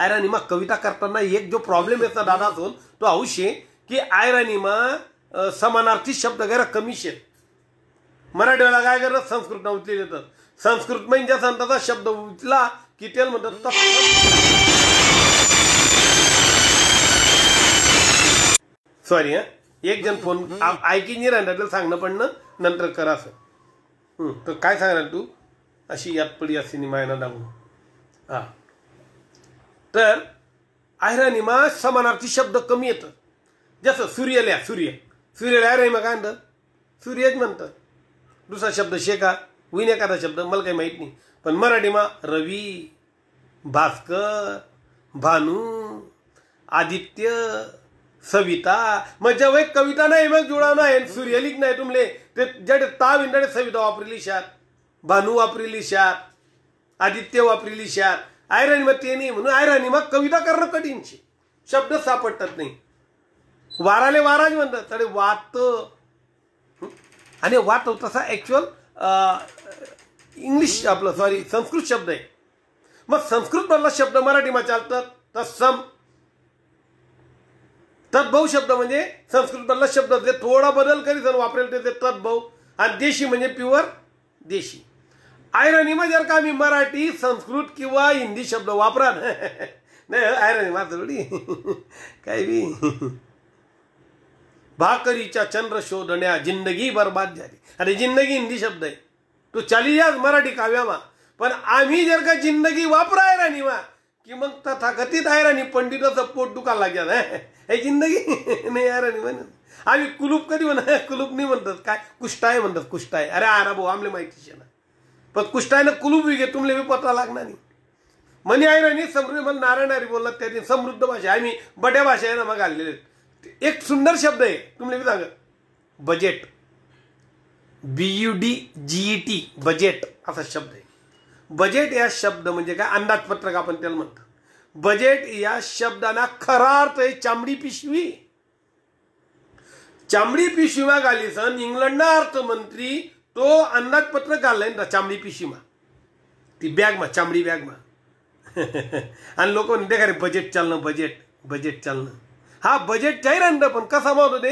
आयरानी कविता करताना एक जो प्रॉब्लेम येतो दादा दादा तो अवश्य की आयरानीमा समानार्थी शब्द गैर कमी शेत मराठीला काय करत संस्कृत उचले येतात संस्कृत म्हणजे संतचा संताचा शब्द उचला की तेल म्हणतात सॉरी हा एक जण फोन ऐकिन नाही राहणार सांगणं पडणं नंतर करा असं तर काय सांगणार तू अशी यात पडी सिनेमा यांना दाखवून हा तर आयरा निमा समानार्थी शब्द कमी येतं जसं सूर्यल्या सूर्य सूर्यला आयरा निमा काय म्हणतं सूर्यच म्हणतं दुसरा शब्द शेका विन एखादा शब्द मला काही माहीत नाही पण मराठीमा रवी भास्कर भानू आदित्य सविता मग जेव्हा कविता नाही मग जुळा नाही सूर्यलिक नाही तुमले ते जडे ताव इंदाडे सविता वापरली शात भानू वापरिली शार आदित्य वापरली शार आयरणी मग ते नाही म्हणून आयरणी मग कविता करणं कठीणची शब्द सापडतात नाही वाराले वाराज म्हणतात अरे वात आणि वात हो तसा ॲक्च्युअल इंग्लिश आपलं सॉरी संस्कृत शब्द आहे मग संस्कृतमधला शब्द मराठीमध्ये चालतात तत्सम तद्भव शब्द म्हणजे संस्कृतमधला शब्द जे थोडा बदल करीत वापरेल ते तद्भव आणि देशी म्हणजे प्युअर देशी आयरणी जर का मी मराठी संस्कृत किंवा हिंदी शब्द वापरा नाही हो, आयरणी मात्र काय बी भाकरीच्या चंद्र शोधण्या जिंदगी बर्बाद झाली अरे जिंदगी हिंदी शब्द आहे तू चाली याच मराठी काव्यामा पण आम्ही जर का जिंदगी वापराय राणी मा की मग तथाकथित आहे राणी पंडिताचं पोट दुखायला लागेल हे जिंदगी नाही आहे राणी म्हणत आम्ही कुलूप कधी म्हणा कुलूप नाही म्हणतात काय कुष्टाय म्हणतात कुष्टाय अरे आरा भाऊ आमले माहिती ना पण कुलूप विगे तुमले बी पत्र लागणार नाही मनी आहे ना समृद्ध मला नारायण हरी बोलला दिन समृद्ध भाषा आम्ही बड्या भाषा आहे ना मग आलेले एक सुंदर शब्द आहे तुमले बी सांगा budget B U D G T budget असा शब्द आहे बजेट या शब्द म्हणजे काय अंदाजपत्रक आपण त्याला म्हणतो बजेट या शब्दाना खरा अर्थ आहे चांबडी पिशवी चांबडी आली घालीसन इंग्लंडना अर्थमंत्री तो અંદાજપત્રક આ ना ती बॅग मा चामडी बॅग मा आणि लोक म्हणते का रे बजेट चालणं बजेट बजेट चालणं हा बजेट जाहीर आणतं पण कसा होतं ते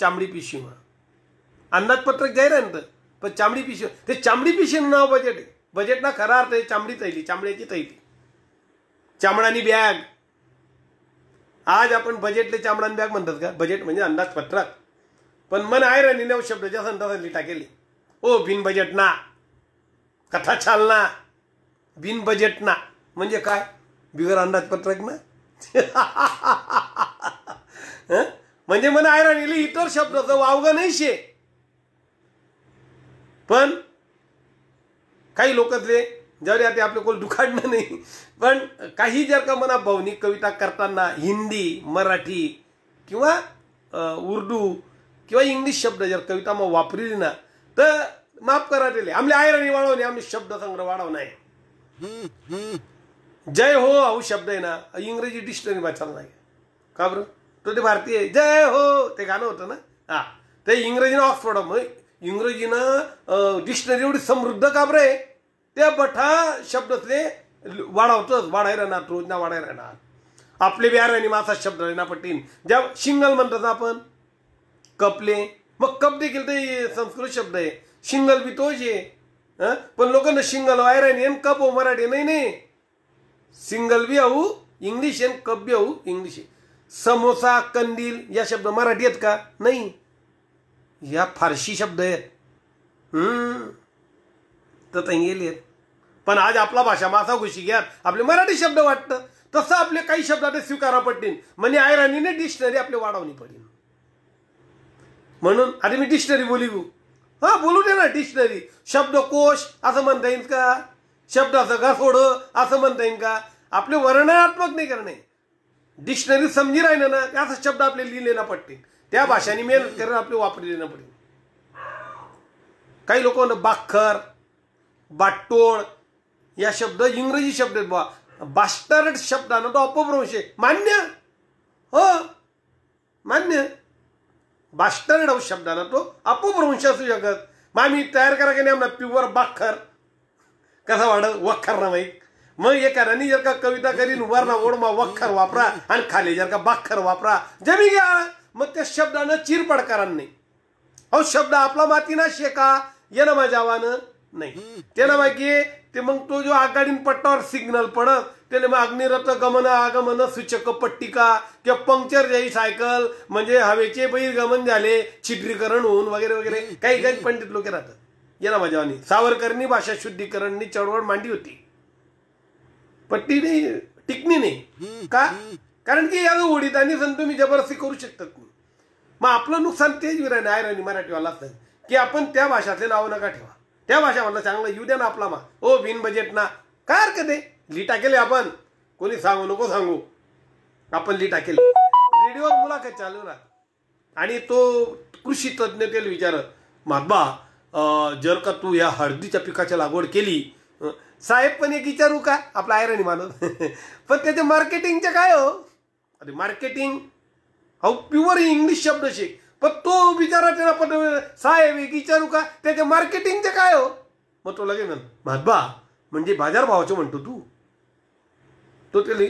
चामडी पिशीमा अंदाजपत्रक जाहीर आणतं पण चामडी पिशी ते चामडी पिशीनं नाव बजेट बजेट ना खरा अर्थ आहे चामडी तैली चामड्याची तैली चामडानी बॅग आज आपण बजेटले चामडानी बॅग म्हणतात का बजेट म्हणजे अंदाजपत्रक पण मन आहे रणिनव शब्द जसं अंदाजातली टाकेली हो बिन ना कथा चालना बिन ना म्हणजे काय बिगर अंदाजपत्रक ना म्हणजे मला आयराणीले इतर शब्द वावग नाही शे पण काही लोकतले जरी आता आपल्या कोण दुखाडणं नाही पण काही जर का मना भावनिक कविता करताना हिंदी मराठी किंवा उर्दू किंवा इंग्लिश शब्द जर कविता मग वापरली ना तर माफ करा दिले आमले आयरणी वाढवणे आम्ही शब्द संग्रह वाढवणे नाही जय हो हा शब्द आहे ना इंग्रजी डिक्शनरी वाचायला नाही का बरं तो ते भारतीय जय हो ते गाणं होतं ना हा ते इंग्रजीनं ऑक्सफोर्ड मग इंग्रजीनं डिक्शनरी एवढी समृद्ध का बरं आहे त्या बठा ते वाढवतच वाढायला ना रोज ना वाढायला ना आपले व्यारणी मासा माझा शब्द आहे ना पटीन ज्या शिंगल म्हणतात आपण कपले मग कप देखील ते संस्कृत शब्द आहे शिंगल बी तोच आहे पण लोकांना शिंगल वायर आहे आणि कप हो मराठी नाही नाही सिंगल बी आहू इंग्लिश आहे कप बी आहू इंग्लिश आहे समोसा कंदील या शब्द मराठी आहेत का नाही या फारशी शब्द आहेत तर गेले आहेत पण आज आपला भाषा मासा घुशी घ्या आपले मराठी शब्द वाटतं तसं आपले काही शब्द ते स्वीकारा पडतील म्हणजे आयरानीने डिक्शनरी आपले वाढवणी पडेल म्हणून अरे मी डिक्शनरी बोली हा बोलू दे ना डिक्शनरी शब्दकोश असं म्हणता येईल का शब्दाचं सोड असं म्हणता येईल का आपले वर्णनात्मक नाही करणे डिक्शनरी समजी राहिलं ना त्याचा शब्द आपले लिहिलेला पडते त्या भाषाने मेहनत करणं आपले वापरलेलं पडेल काही लोक बाखर बाटोळ या शब्द इंग्रजी शब्द आहेत बा बास्टर्ड शब्दानं तो अपभ्रंश आहे मान्य हो मान्य बास्टर्ड हाऊस शब्दाला तो अपभ्रंश असू शकत मग आम्ही तयार करा की नाही प्युअर बाखर कसा वाढ वखर ना माहीत मग एखाद्यानी जर का कविता करीन ओढ ओढमा वखर वापरा आणि खाली जर का बाखर वापरा जमी घ्या मग त्या शब्दानं चिरपड करा नाही अहो शब्द आपला माती ना शेका ये ना माझ्या आवानं नाही ते ना ते मग तो जो आघाडीन पट्टावर सिग्नल पडत त्याला मग अग्निरथ गमन आगमन सूचक पट्टिका किंवा पंक्चर जाई सायकल म्हणजे हवेचे गमन झाले छिद्रीकरण होऊन वगैरे वगैरे काही काही पंडित लोक राहतात ये ना सावरकरनी भाषा शुद्धीकरणनी चळवळ मांडी होती पट्टी नाही टिकणी नाही का कारण की या ओढीत आणि तुम्ही जबरदस्ती करू शकतात मग आपलं नुकसान तेच विराण आयराणी मराठीवाला असतं की आपण त्या भाषातले नाव नका ठेवा त्या भाषावाला चांगलं येऊ द्या ना आपला मा ओ बिन बजेट ना काय हरकत आहे लिटा केले आपण कोणी सांगू नको सांगू आपण लिटा केले रेडिओवर मुलाखत चालू ना आणि तो कृषी तज्ज्ञ केला विचारत महात्मा जर का तू या हळदीच्या पिकाची लागवड केली साहेब पण एक विचारू का आपला आयरणी मानव पण त्याचे मार्केटिंगचे काय हो अरे मार्केटिंग हा प्युअर इंग्लिश शब्द शेख पण तो विचाराच्या पण साहेब एक विचारू का त्याचे मार्केटिंगचे काय हो मग तो लगे ना महात्मा म्हणजे बाजारभावाचं म्हणतो तू टोटली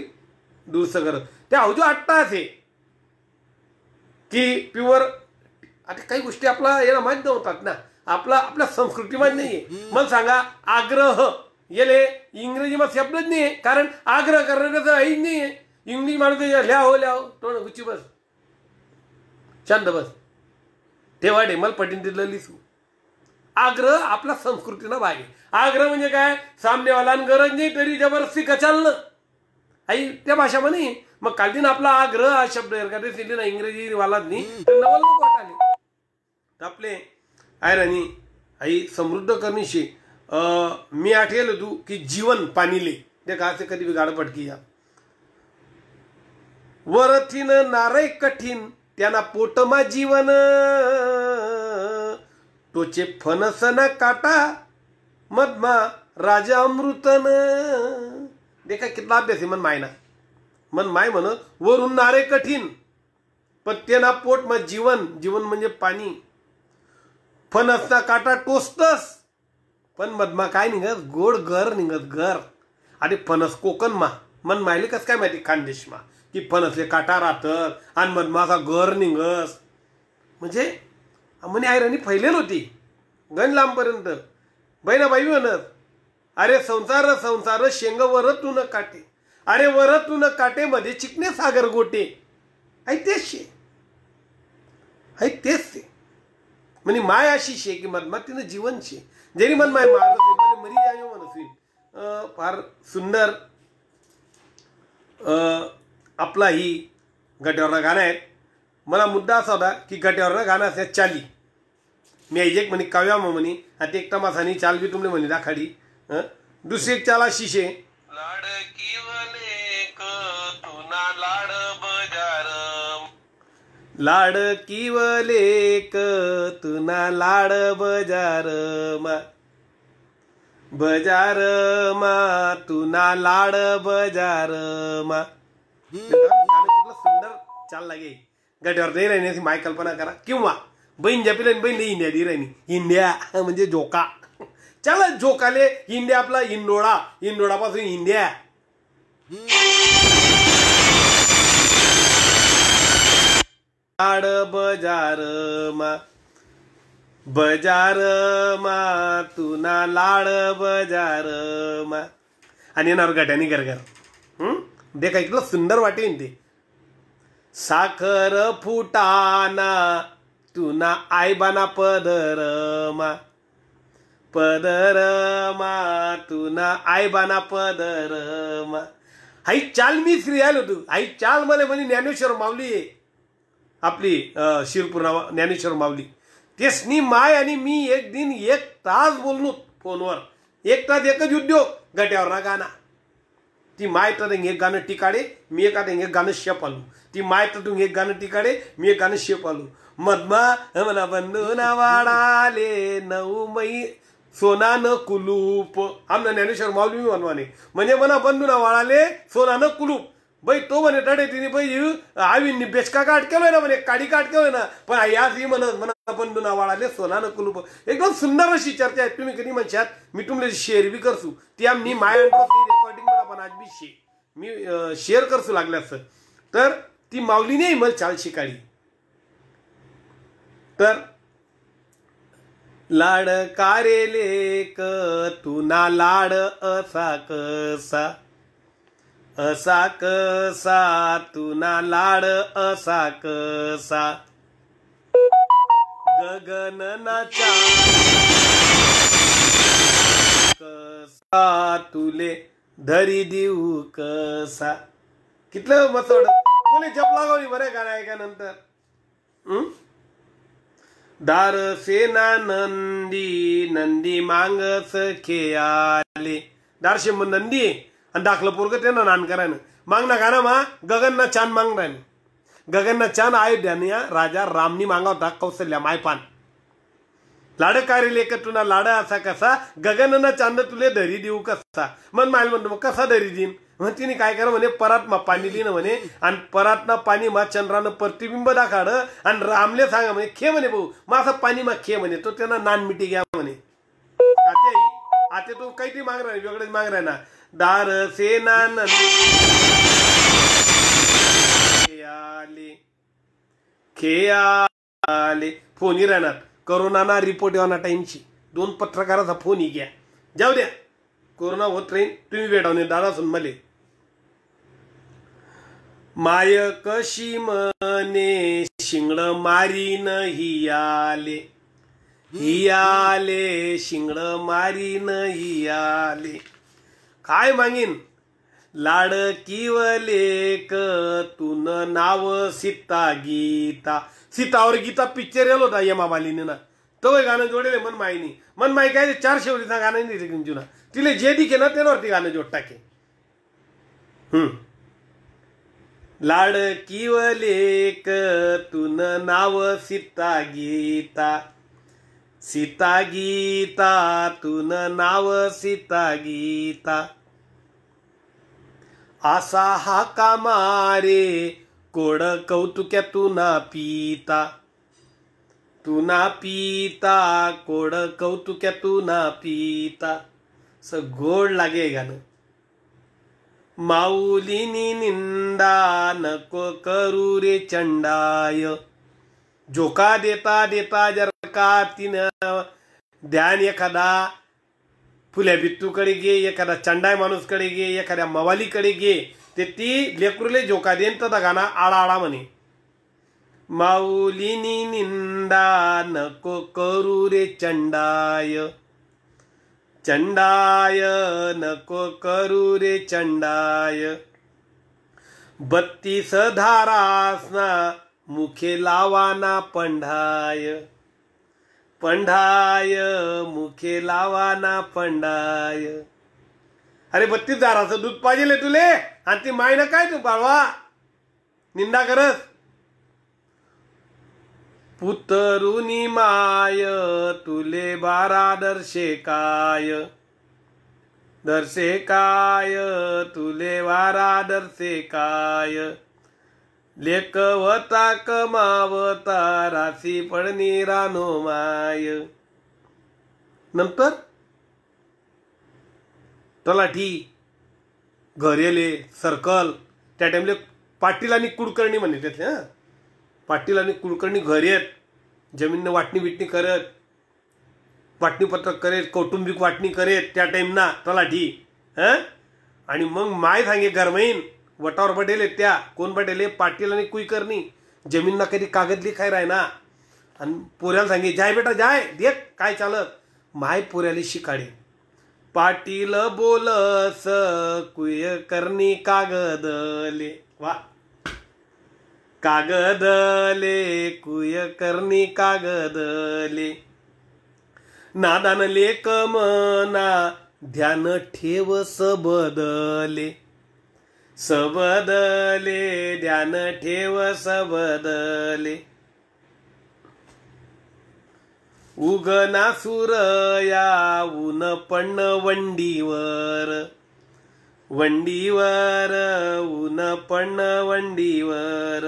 दुरुस्त करत ते अवजो आत्ता असे की प्युअर आता काही गोष्टी आपला याला मान्य होतात ना आपला आपल्या संस्कृती नाही नाहीये मला सांगा आग्रह येले इंग्रजीमध्ये शब्दच नाही आहे कारण आग्रह करण्याचं आईच नाही आहे इंग्लिश माणूस लिहा हो लिहा हो उची बस छंद बस ते वाटे मला पटीन दिलं लिसू आग्रह आपल्या संस्कृतीनं भाग आहे आग्रह म्हणजे काय सामनेवाला गरज नाही तरी जबरदस्ती कचालणं आई त्या भाषा म्हणे मग काल दिन आपला हा ग्रह हा शब्द दिली ना इंग्रजी वाला तर नवल वाटाले आई समृद्ध करनीशी मी आठेल तू की जीवन पाणीले ते असे कधी गाड पटकी या वरथिन नारे कठीण त्यांना पोटमा जीवन तोचे फणसना काटा मधमा राजा अमृतन देखा कितना अभ्यास है मन मायना मन माय म्हण वरून नारे कठीण पण ना पोट मग जीवन जीवन म्हणजे पाणी फन काटा टोचतस पण मधमा काय निघत गोड घर निघत घर आणि फणस कोकण मा मन मायले कस काय माहिती खानदेश मा की फणसले काटा राहतं आणि मधमासा घर निघस म्हणजे म्हणे आयरणी फैलेल होती गण लांबपर्यंत बाई म्हणत अरे संसार संसार शेंग वरतून काटे अरे वर वरतून काटे मध्ये चिकणे सागर गोटे आई तेच शे आहे तेच शे म्हणजे माय अशी शे की तिनं जीवन शे जरी मन माय मारत म्हणजे फार सुंदर आपला ही गट्यावरनं गाणं आहे मला मुद्दा असा होता की गट्यावरनं गाणं असे चाली मी ऐजेक म्हणे काव्या म्हणे आता एकटा मासानी चाल बी तुमने म्हणे दाखाडी दुसरे चाला शिशे लाड किवले तुना लाड बजार लाड बजार मा तुना लाड बजार मा सुंदर चाल लागे गड्यावर नाही राहिण्याची माय कल्पना करा किंवा बहीण जपिला बहीण नाही इंडिया दी राहिनी इंडिया म्हणजे जोका चला जोकाले इंडिया आपला इंडोळा इंडोळापासून इंडिया बजार मा बजार मा तुना लाड बजार मा आणि येणार घर गरगर देखा इकडं सुंदर वाटेन ते साखर फुटाना तुना पदर मा पदर मा ना आय बाना पदर मा आई चाल मी श्री आलो तू आई चाल मला म्हणजे ज्ञानेश्वर आहे आपली शिरपूर ज्ञानेश्वर माऊली तेसनी माय आणि मी एक दिन एक तास बोललो फोनवर एक तास एकच उद्योग गट्यावर ना गाना ती माय तर एक गाणं टिकाडे मी एका एक गाणं शेप आलो ती माय तर एक गाणं टिकाडे मी एक गाणं शेप आलो मधमा मला बंधू ना वाडाले नऊ मै न कुलूप आमनं ज्ञानेश्वर माऊली मी म्हणवाने म्हणजे मना बंदुना वाळाले न कुलूप भाई तो म्हणे तडे तिने भाई आवी बेचका का अटकेलोय ना म्हणे काडी काट ना पण आज ही म्हणत म्हणा बंधुना वाळाले न कुलूप एकदम सुंदर अशी चर्चा आहे तुम्ही कधी म्हणशात मी तुमले शेअर बी करसू ती आम्ही माय रेकॉर्डिंग मला पण आज बी शे मी शेअर करसू लागल्यास तर ती नाही मला चाल शिकाळी तर लाड कारे लेक तुना लाड असा कसा असा कसा तुना लाड असा कसा गगननाचा कसा तुले धरी देऊ कसा कितलं मसोड कोणी जप बरे बरे गाणं ऐका नंतर सेना नंदी नंदी मांग आले दार शिंब नंदी आणि दाखलं पोरग ते ना नान करायनं मागना का ना मा गगनना छान मागणार गगनना छान आयोध्याने राजा रामनी मागावता कौशल्या मायपान लाड कार्य लेखत लाड लाडा असा कसा गगनना चांद तुले धरी देऊ कसा मन माय म्हणतो मग कसा धरी देईन मग तिने काय करा म्हणे परात्मा पाणी लिहिणं म्हणे आणि परात्मा पाणी मा चंद्रानं प्रतिबिंब दाखाड आणि रामले सांगा म्हणे खे म्हणे भाऊ मासा पाणी मा खे म्हणे तो त्यांना नान मिठी घ्या म्हणे आता आता तो काहीतरी मागणार वेगळेच मागणार ना दार से नान खे आले फोन राहणार ना रिपोर्ट येणार टाइमची दोन पत्रकाराचा फोन ही घ्या जाऊ द्या कोरोना होत राहीन तुम्ही भेटावणे दादा सुन मले माय कशी मने शिंगड मारीन हियाले हियाले शिंगड मारीन आले काय मागीन लाड किवलेक तुन नाव सीता गीता सीतावर गीता पिक्चर येलो होता यमा मालिनी ना तो गाणं जोडेले मन मायनी मन माई काय चार शेवटीचा गाणं नाही जुना तिले जे दिखे ना त्यावरती गाणं जोड टाके हम्म लाडकी लेक तुन नाव सीता गीता सीता गीता तुन नाव सीता गीता आसा हा कामारे कोड कौतुक्या तुना पिता तुना पिता कोड कौतुक्या तुना पिता स गोड लागे गाणं माऊलीनी निंदा नको करू रे चंडाय जोका देता देता जर का तिनं ध्यान एखादा फुल्या बित्तूकडे गे एखादा चंडाय माणूसकडे गे एखाद्या मवालीकडे गे ते ती लेकरूले जोका देन तर गाणं आळा आळा म्हणे माऊलीनी निंदा नको करू रे चंडाय चंडाय नको करू रे चंडाय बत्तीस धारासना मुखे लावाना पंढाय पंढाय मुखे लावाना पंढाय अरे बत्तीस धाराचं दूध पाहिजे तुले आणि ती ना काय तू बाळवा निंदा करस पुतरुनी माय तुले बारा दर्शे काय दर्शे काय तुले वारा दर्शे काय लेकवता कमावता राशी पडणी रानो माय नंतर तलाठी घरेले सर्कल त्या टाइमले पाटील आणि कुडकर्णी म्हणले त्यातले पाटील आणि कुलकर्णी घरी येत जमीननं वाटणी बिटणी करत वाटणीपत्रक करेल कौटुंबिक वाटणी करेत त्या टाईमना तलाठी हां आणि मग माय सांगे गरमईन वटावर बडेले त्या कोण बडेले पाटील आणि कुईकर्णी जमीनना कधी कागद लिखाय राय ना आणि पोऱ्याला सांगे जाय बेटा जाय देख काय चालत माय पोऱ्याले शिकाडे पाटील बोलस कुय करणी कागदले वा कागदले कुयकर्णी कागदले नादान लेख मना ध्यान ठेव सबदले सबदले ध्यान ठेव सबदले उगना सुरया ऊन पण वंडीवर वंडीवर ऊन पण वंडीवर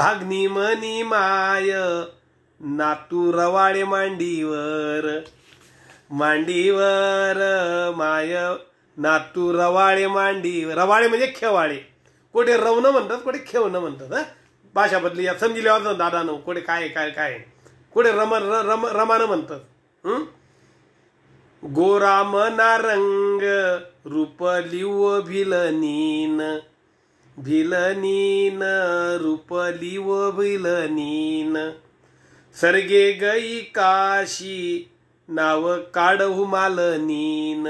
भागनी मनी माय नातू रवाळे मांडीवर मांडीवर माय नातू रवाळे मांडीवर रवाळे म्हणजे खेवाळे कोठे रवणं म्हणतात कोठे खेवणं म्हणतात भाषा बदली या समजल्यावर दादा दादानं कोठे काय काय काय कुठे रम रम रमानं म्हणतात गोराम नारंग रूप लिव भिलनीन भिलनीन रुपली व भिलनीन सर्गे गई काशी नाव काढू मालनीन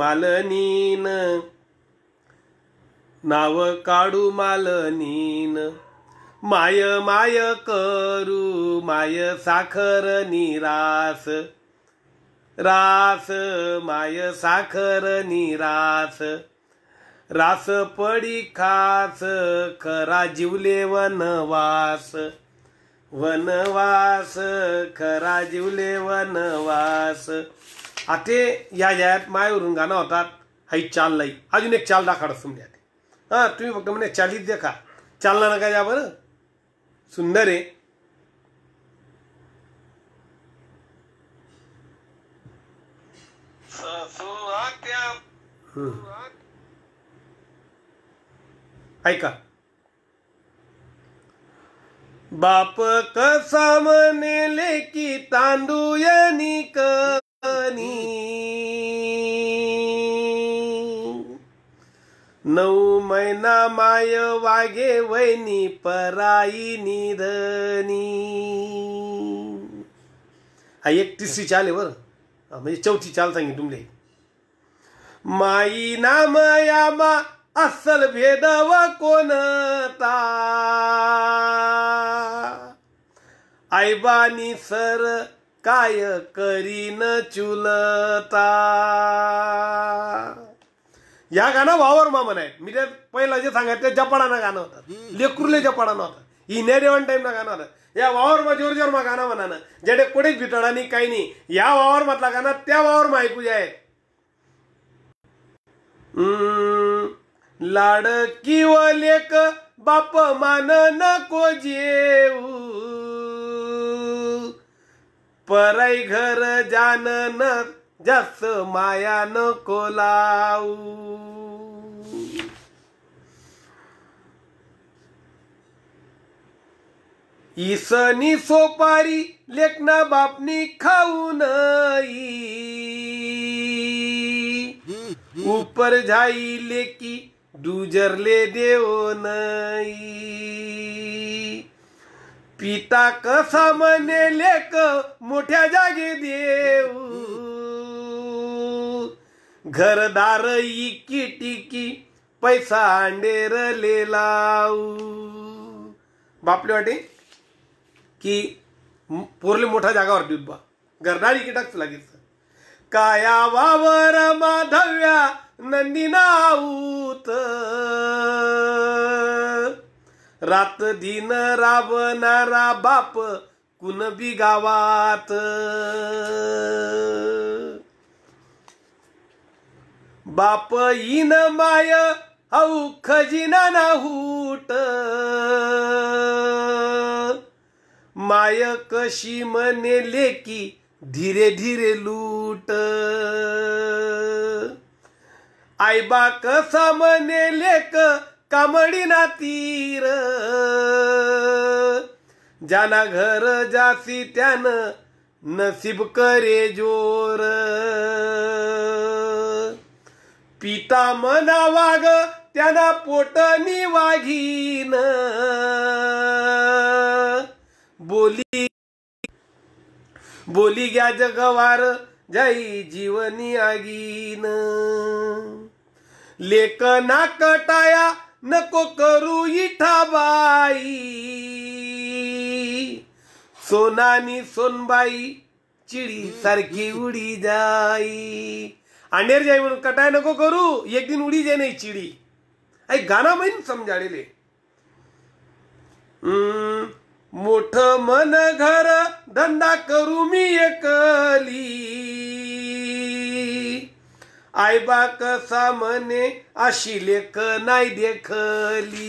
मालनीन नाव काढू मालनीन माय माय करू माय साखर निरास रास माय साखर निरास रास पडी खास खरा जिवले वनवास वनवास खरा जिवले वनवास आते या माय मायवरून गाणं होतात हाई चाल लाई अजून एक चाल दाखवा सुमड्या हा तुम्ही फक्त म्हणे चालीत देखा चालना नका या बरं सुंदर आहे हम्म ऐका बाप कसा म्हणले की तांदूळ नऊ महिना माय वागे वैनी पराई निधनी हा एक तिसरी चाल आहे बर म्हणजे चौथी चाल सांगितली तुमले माई नामया मा असल भेदव कोणता आईबानी सर काय करीन चुलता या गाणं वावर मामन आहे मी ते पहिला जे सांगायचं जपाडानं गाणं होतं लेकुरले जपाडानं होतं ही टाईम ना गाणं होतं या वावर मा जोर जोर मा गाणं म्हणानं जेडे कोणीच भितडा नाही काही नाही या वावर मधला गाणं त्या वावर मा ऐकू जे लाडकी व लेक बाप मान नको जेऊ पराई घर जान न जास्त माया नको लावू इसनी सोपारी लेखना बापनी खाऊ नई ऊपर जाई लेकी दुजरले देव नाही पिता कसा म्हणे लेक मोठ्या जागे देऊ घरदार इकी टिकी पैसा अंडेर लाऊ बापले वाटे की पोरले मोठा जागावर देऊत बा घरदार इकी टाकच लागेल काया वावर माधव्या नंदिनाऊत रात दिन राबणारा बाप कुणबी गावात बाप इन माय औ खजिना नाहूट माय कशी म्हणे लेकी धीरे धीरे लूट आईबा कसा मने लेक कामडी ना तीर ज्याना घर जासी त्यान नसीब करे जोर पिता मना वाग त्याना पोटनी वाघीन बोली बोली घ्या जगवार जाई जीवनी आगीन ना कटाया नको करू इठा बाई, सोनानी सोनबाई चिडी सारखी उडी जाई आणेर जाई म्हणून कटाय नको करू एक दिन उडी जाई नाही चिडी आई गाना माहीत समजाळेले मोठ मन घर धंदा करू मी एकली आईबा कसा मने अशी लेख नाही देखली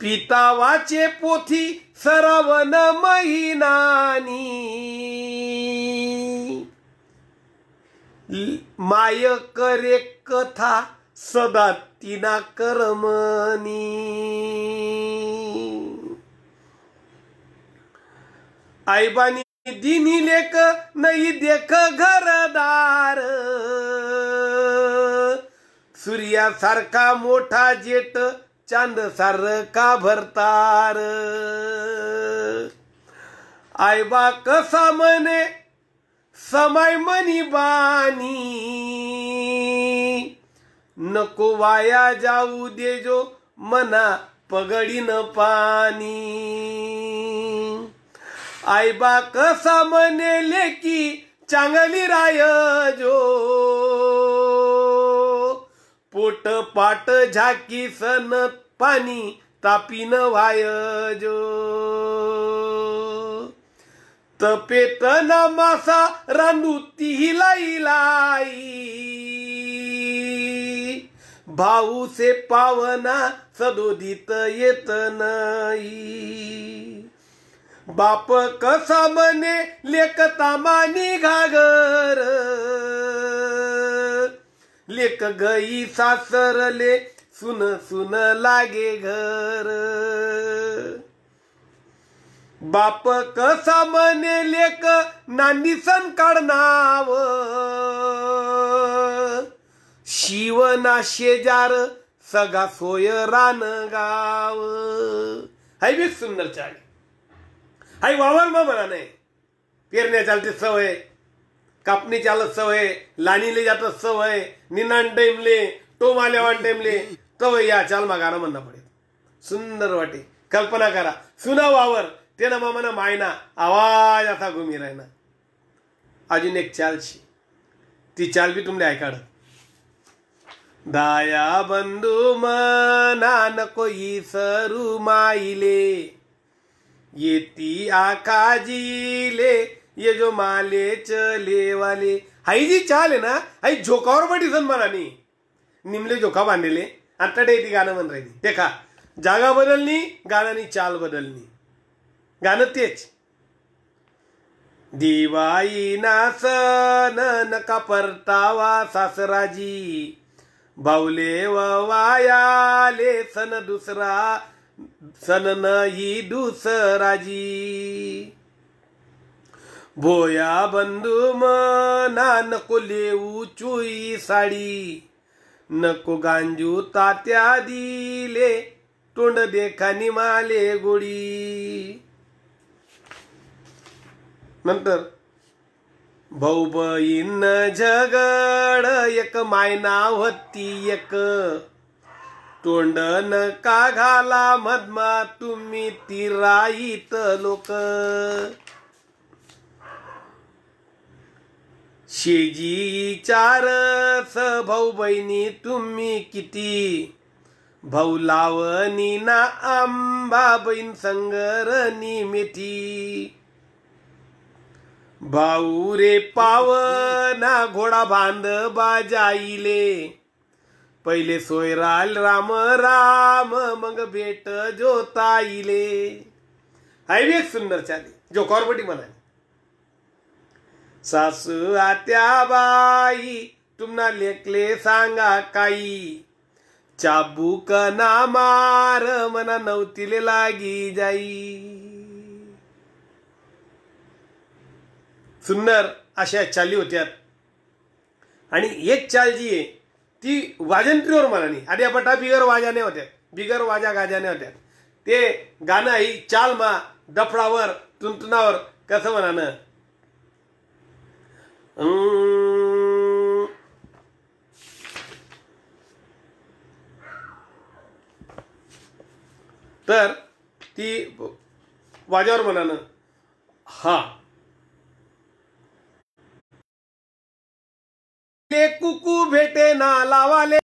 पितावाचे पोथी सरावन महिनानी माय करे कथा सदा तिना करमनी आईबानी दिनी लेक नाही देख घरदार सूर्यासारखा मोठा जेट चांद सारखा भरतार आईबा कसा म्हणे समय मनी बानी नको वाया जाऊ दे जो मना पगड़ी न पाणी आईबा कसा म्हणेले लेकी चांगली राय जो पोट पाट झाकी सन पाणी न वाय जो तपेत ना मासा रानू तिही लाई से पावना सदोदित येत नाही बाप कसा म्हणे लेखता मानी घागर लेक गई सासरले सुन सुन लागे घर बाप कसा म्हणे लेख नानी सण काढणाव शिवना शेजार सगा सोय रान गाव हाय बी सुंदर चाळी हाय वावर मा म्हणा नाही पेरण्या चालते सवय कापणी चालत सवय लाणीले जातात सवय निनान टाईमले टोमालेवान टाईमले तवय या चाल मागाना म्हणणं पडेल सुंदर वाटे कल्पना करा सुना वावर ते तेना मामाना मायना आवाज असा घुमी राहिना अजून एक चालशी ती चाल बी तुमले ऐकाडत दाया बंधू मना नकोई सरू माईले येती आकाजीले ये जो माले चले वाले हाई जी चाल आहे ना हाई झोकावर बटिसन बनानी निमले झोका बांधलेले आता डेटी ती गाणं म्हण राहिली ते का जागा बदलली गाण्यानी चाल बदलली गाणं तेच दिवाई सन नका परतावा सासराजी बावले वायाले सन दुसरा सन नाही दुसराजी भोया बंधू मना नको लेऊ चुई साडी नको गांजू तात्या दिले तोंड देखा माले गोडी नंतर भाऊबईन झगड एक मायनावत्ती होती एक तोंडन का घाला मधमा तुम्ही तिराईत लोक शेजी चारस भाऊ बहिणी तुम्ही किती भाऊ लावणी ना आंबा बहीण संगरणी मेथी भाऊ रे पावना घोडा बांध बाजाईले पहिले सोयराल राम राम मग भेट जोताईले हायवे सुंदर चाली जो कॉर्बटी मला सासू आत्या बाई तुम्हाला लेखले सांगा काही चाबूक ना मार मना नवतीले लागी जाई सुन्नर अशा चाली होत्या आणि एक चाल जी आहे ती वाजंत्रीवर मनानी आर्यापटा बिगर वाजाने होत्या बिगर वाजा गाजाने होत्या ते गाणं ही चाल मा दफडावर तुंतुनावर कसं म्हणानं तर ती वाजावर म्हणानं हा कुकू भेटे ना लावाले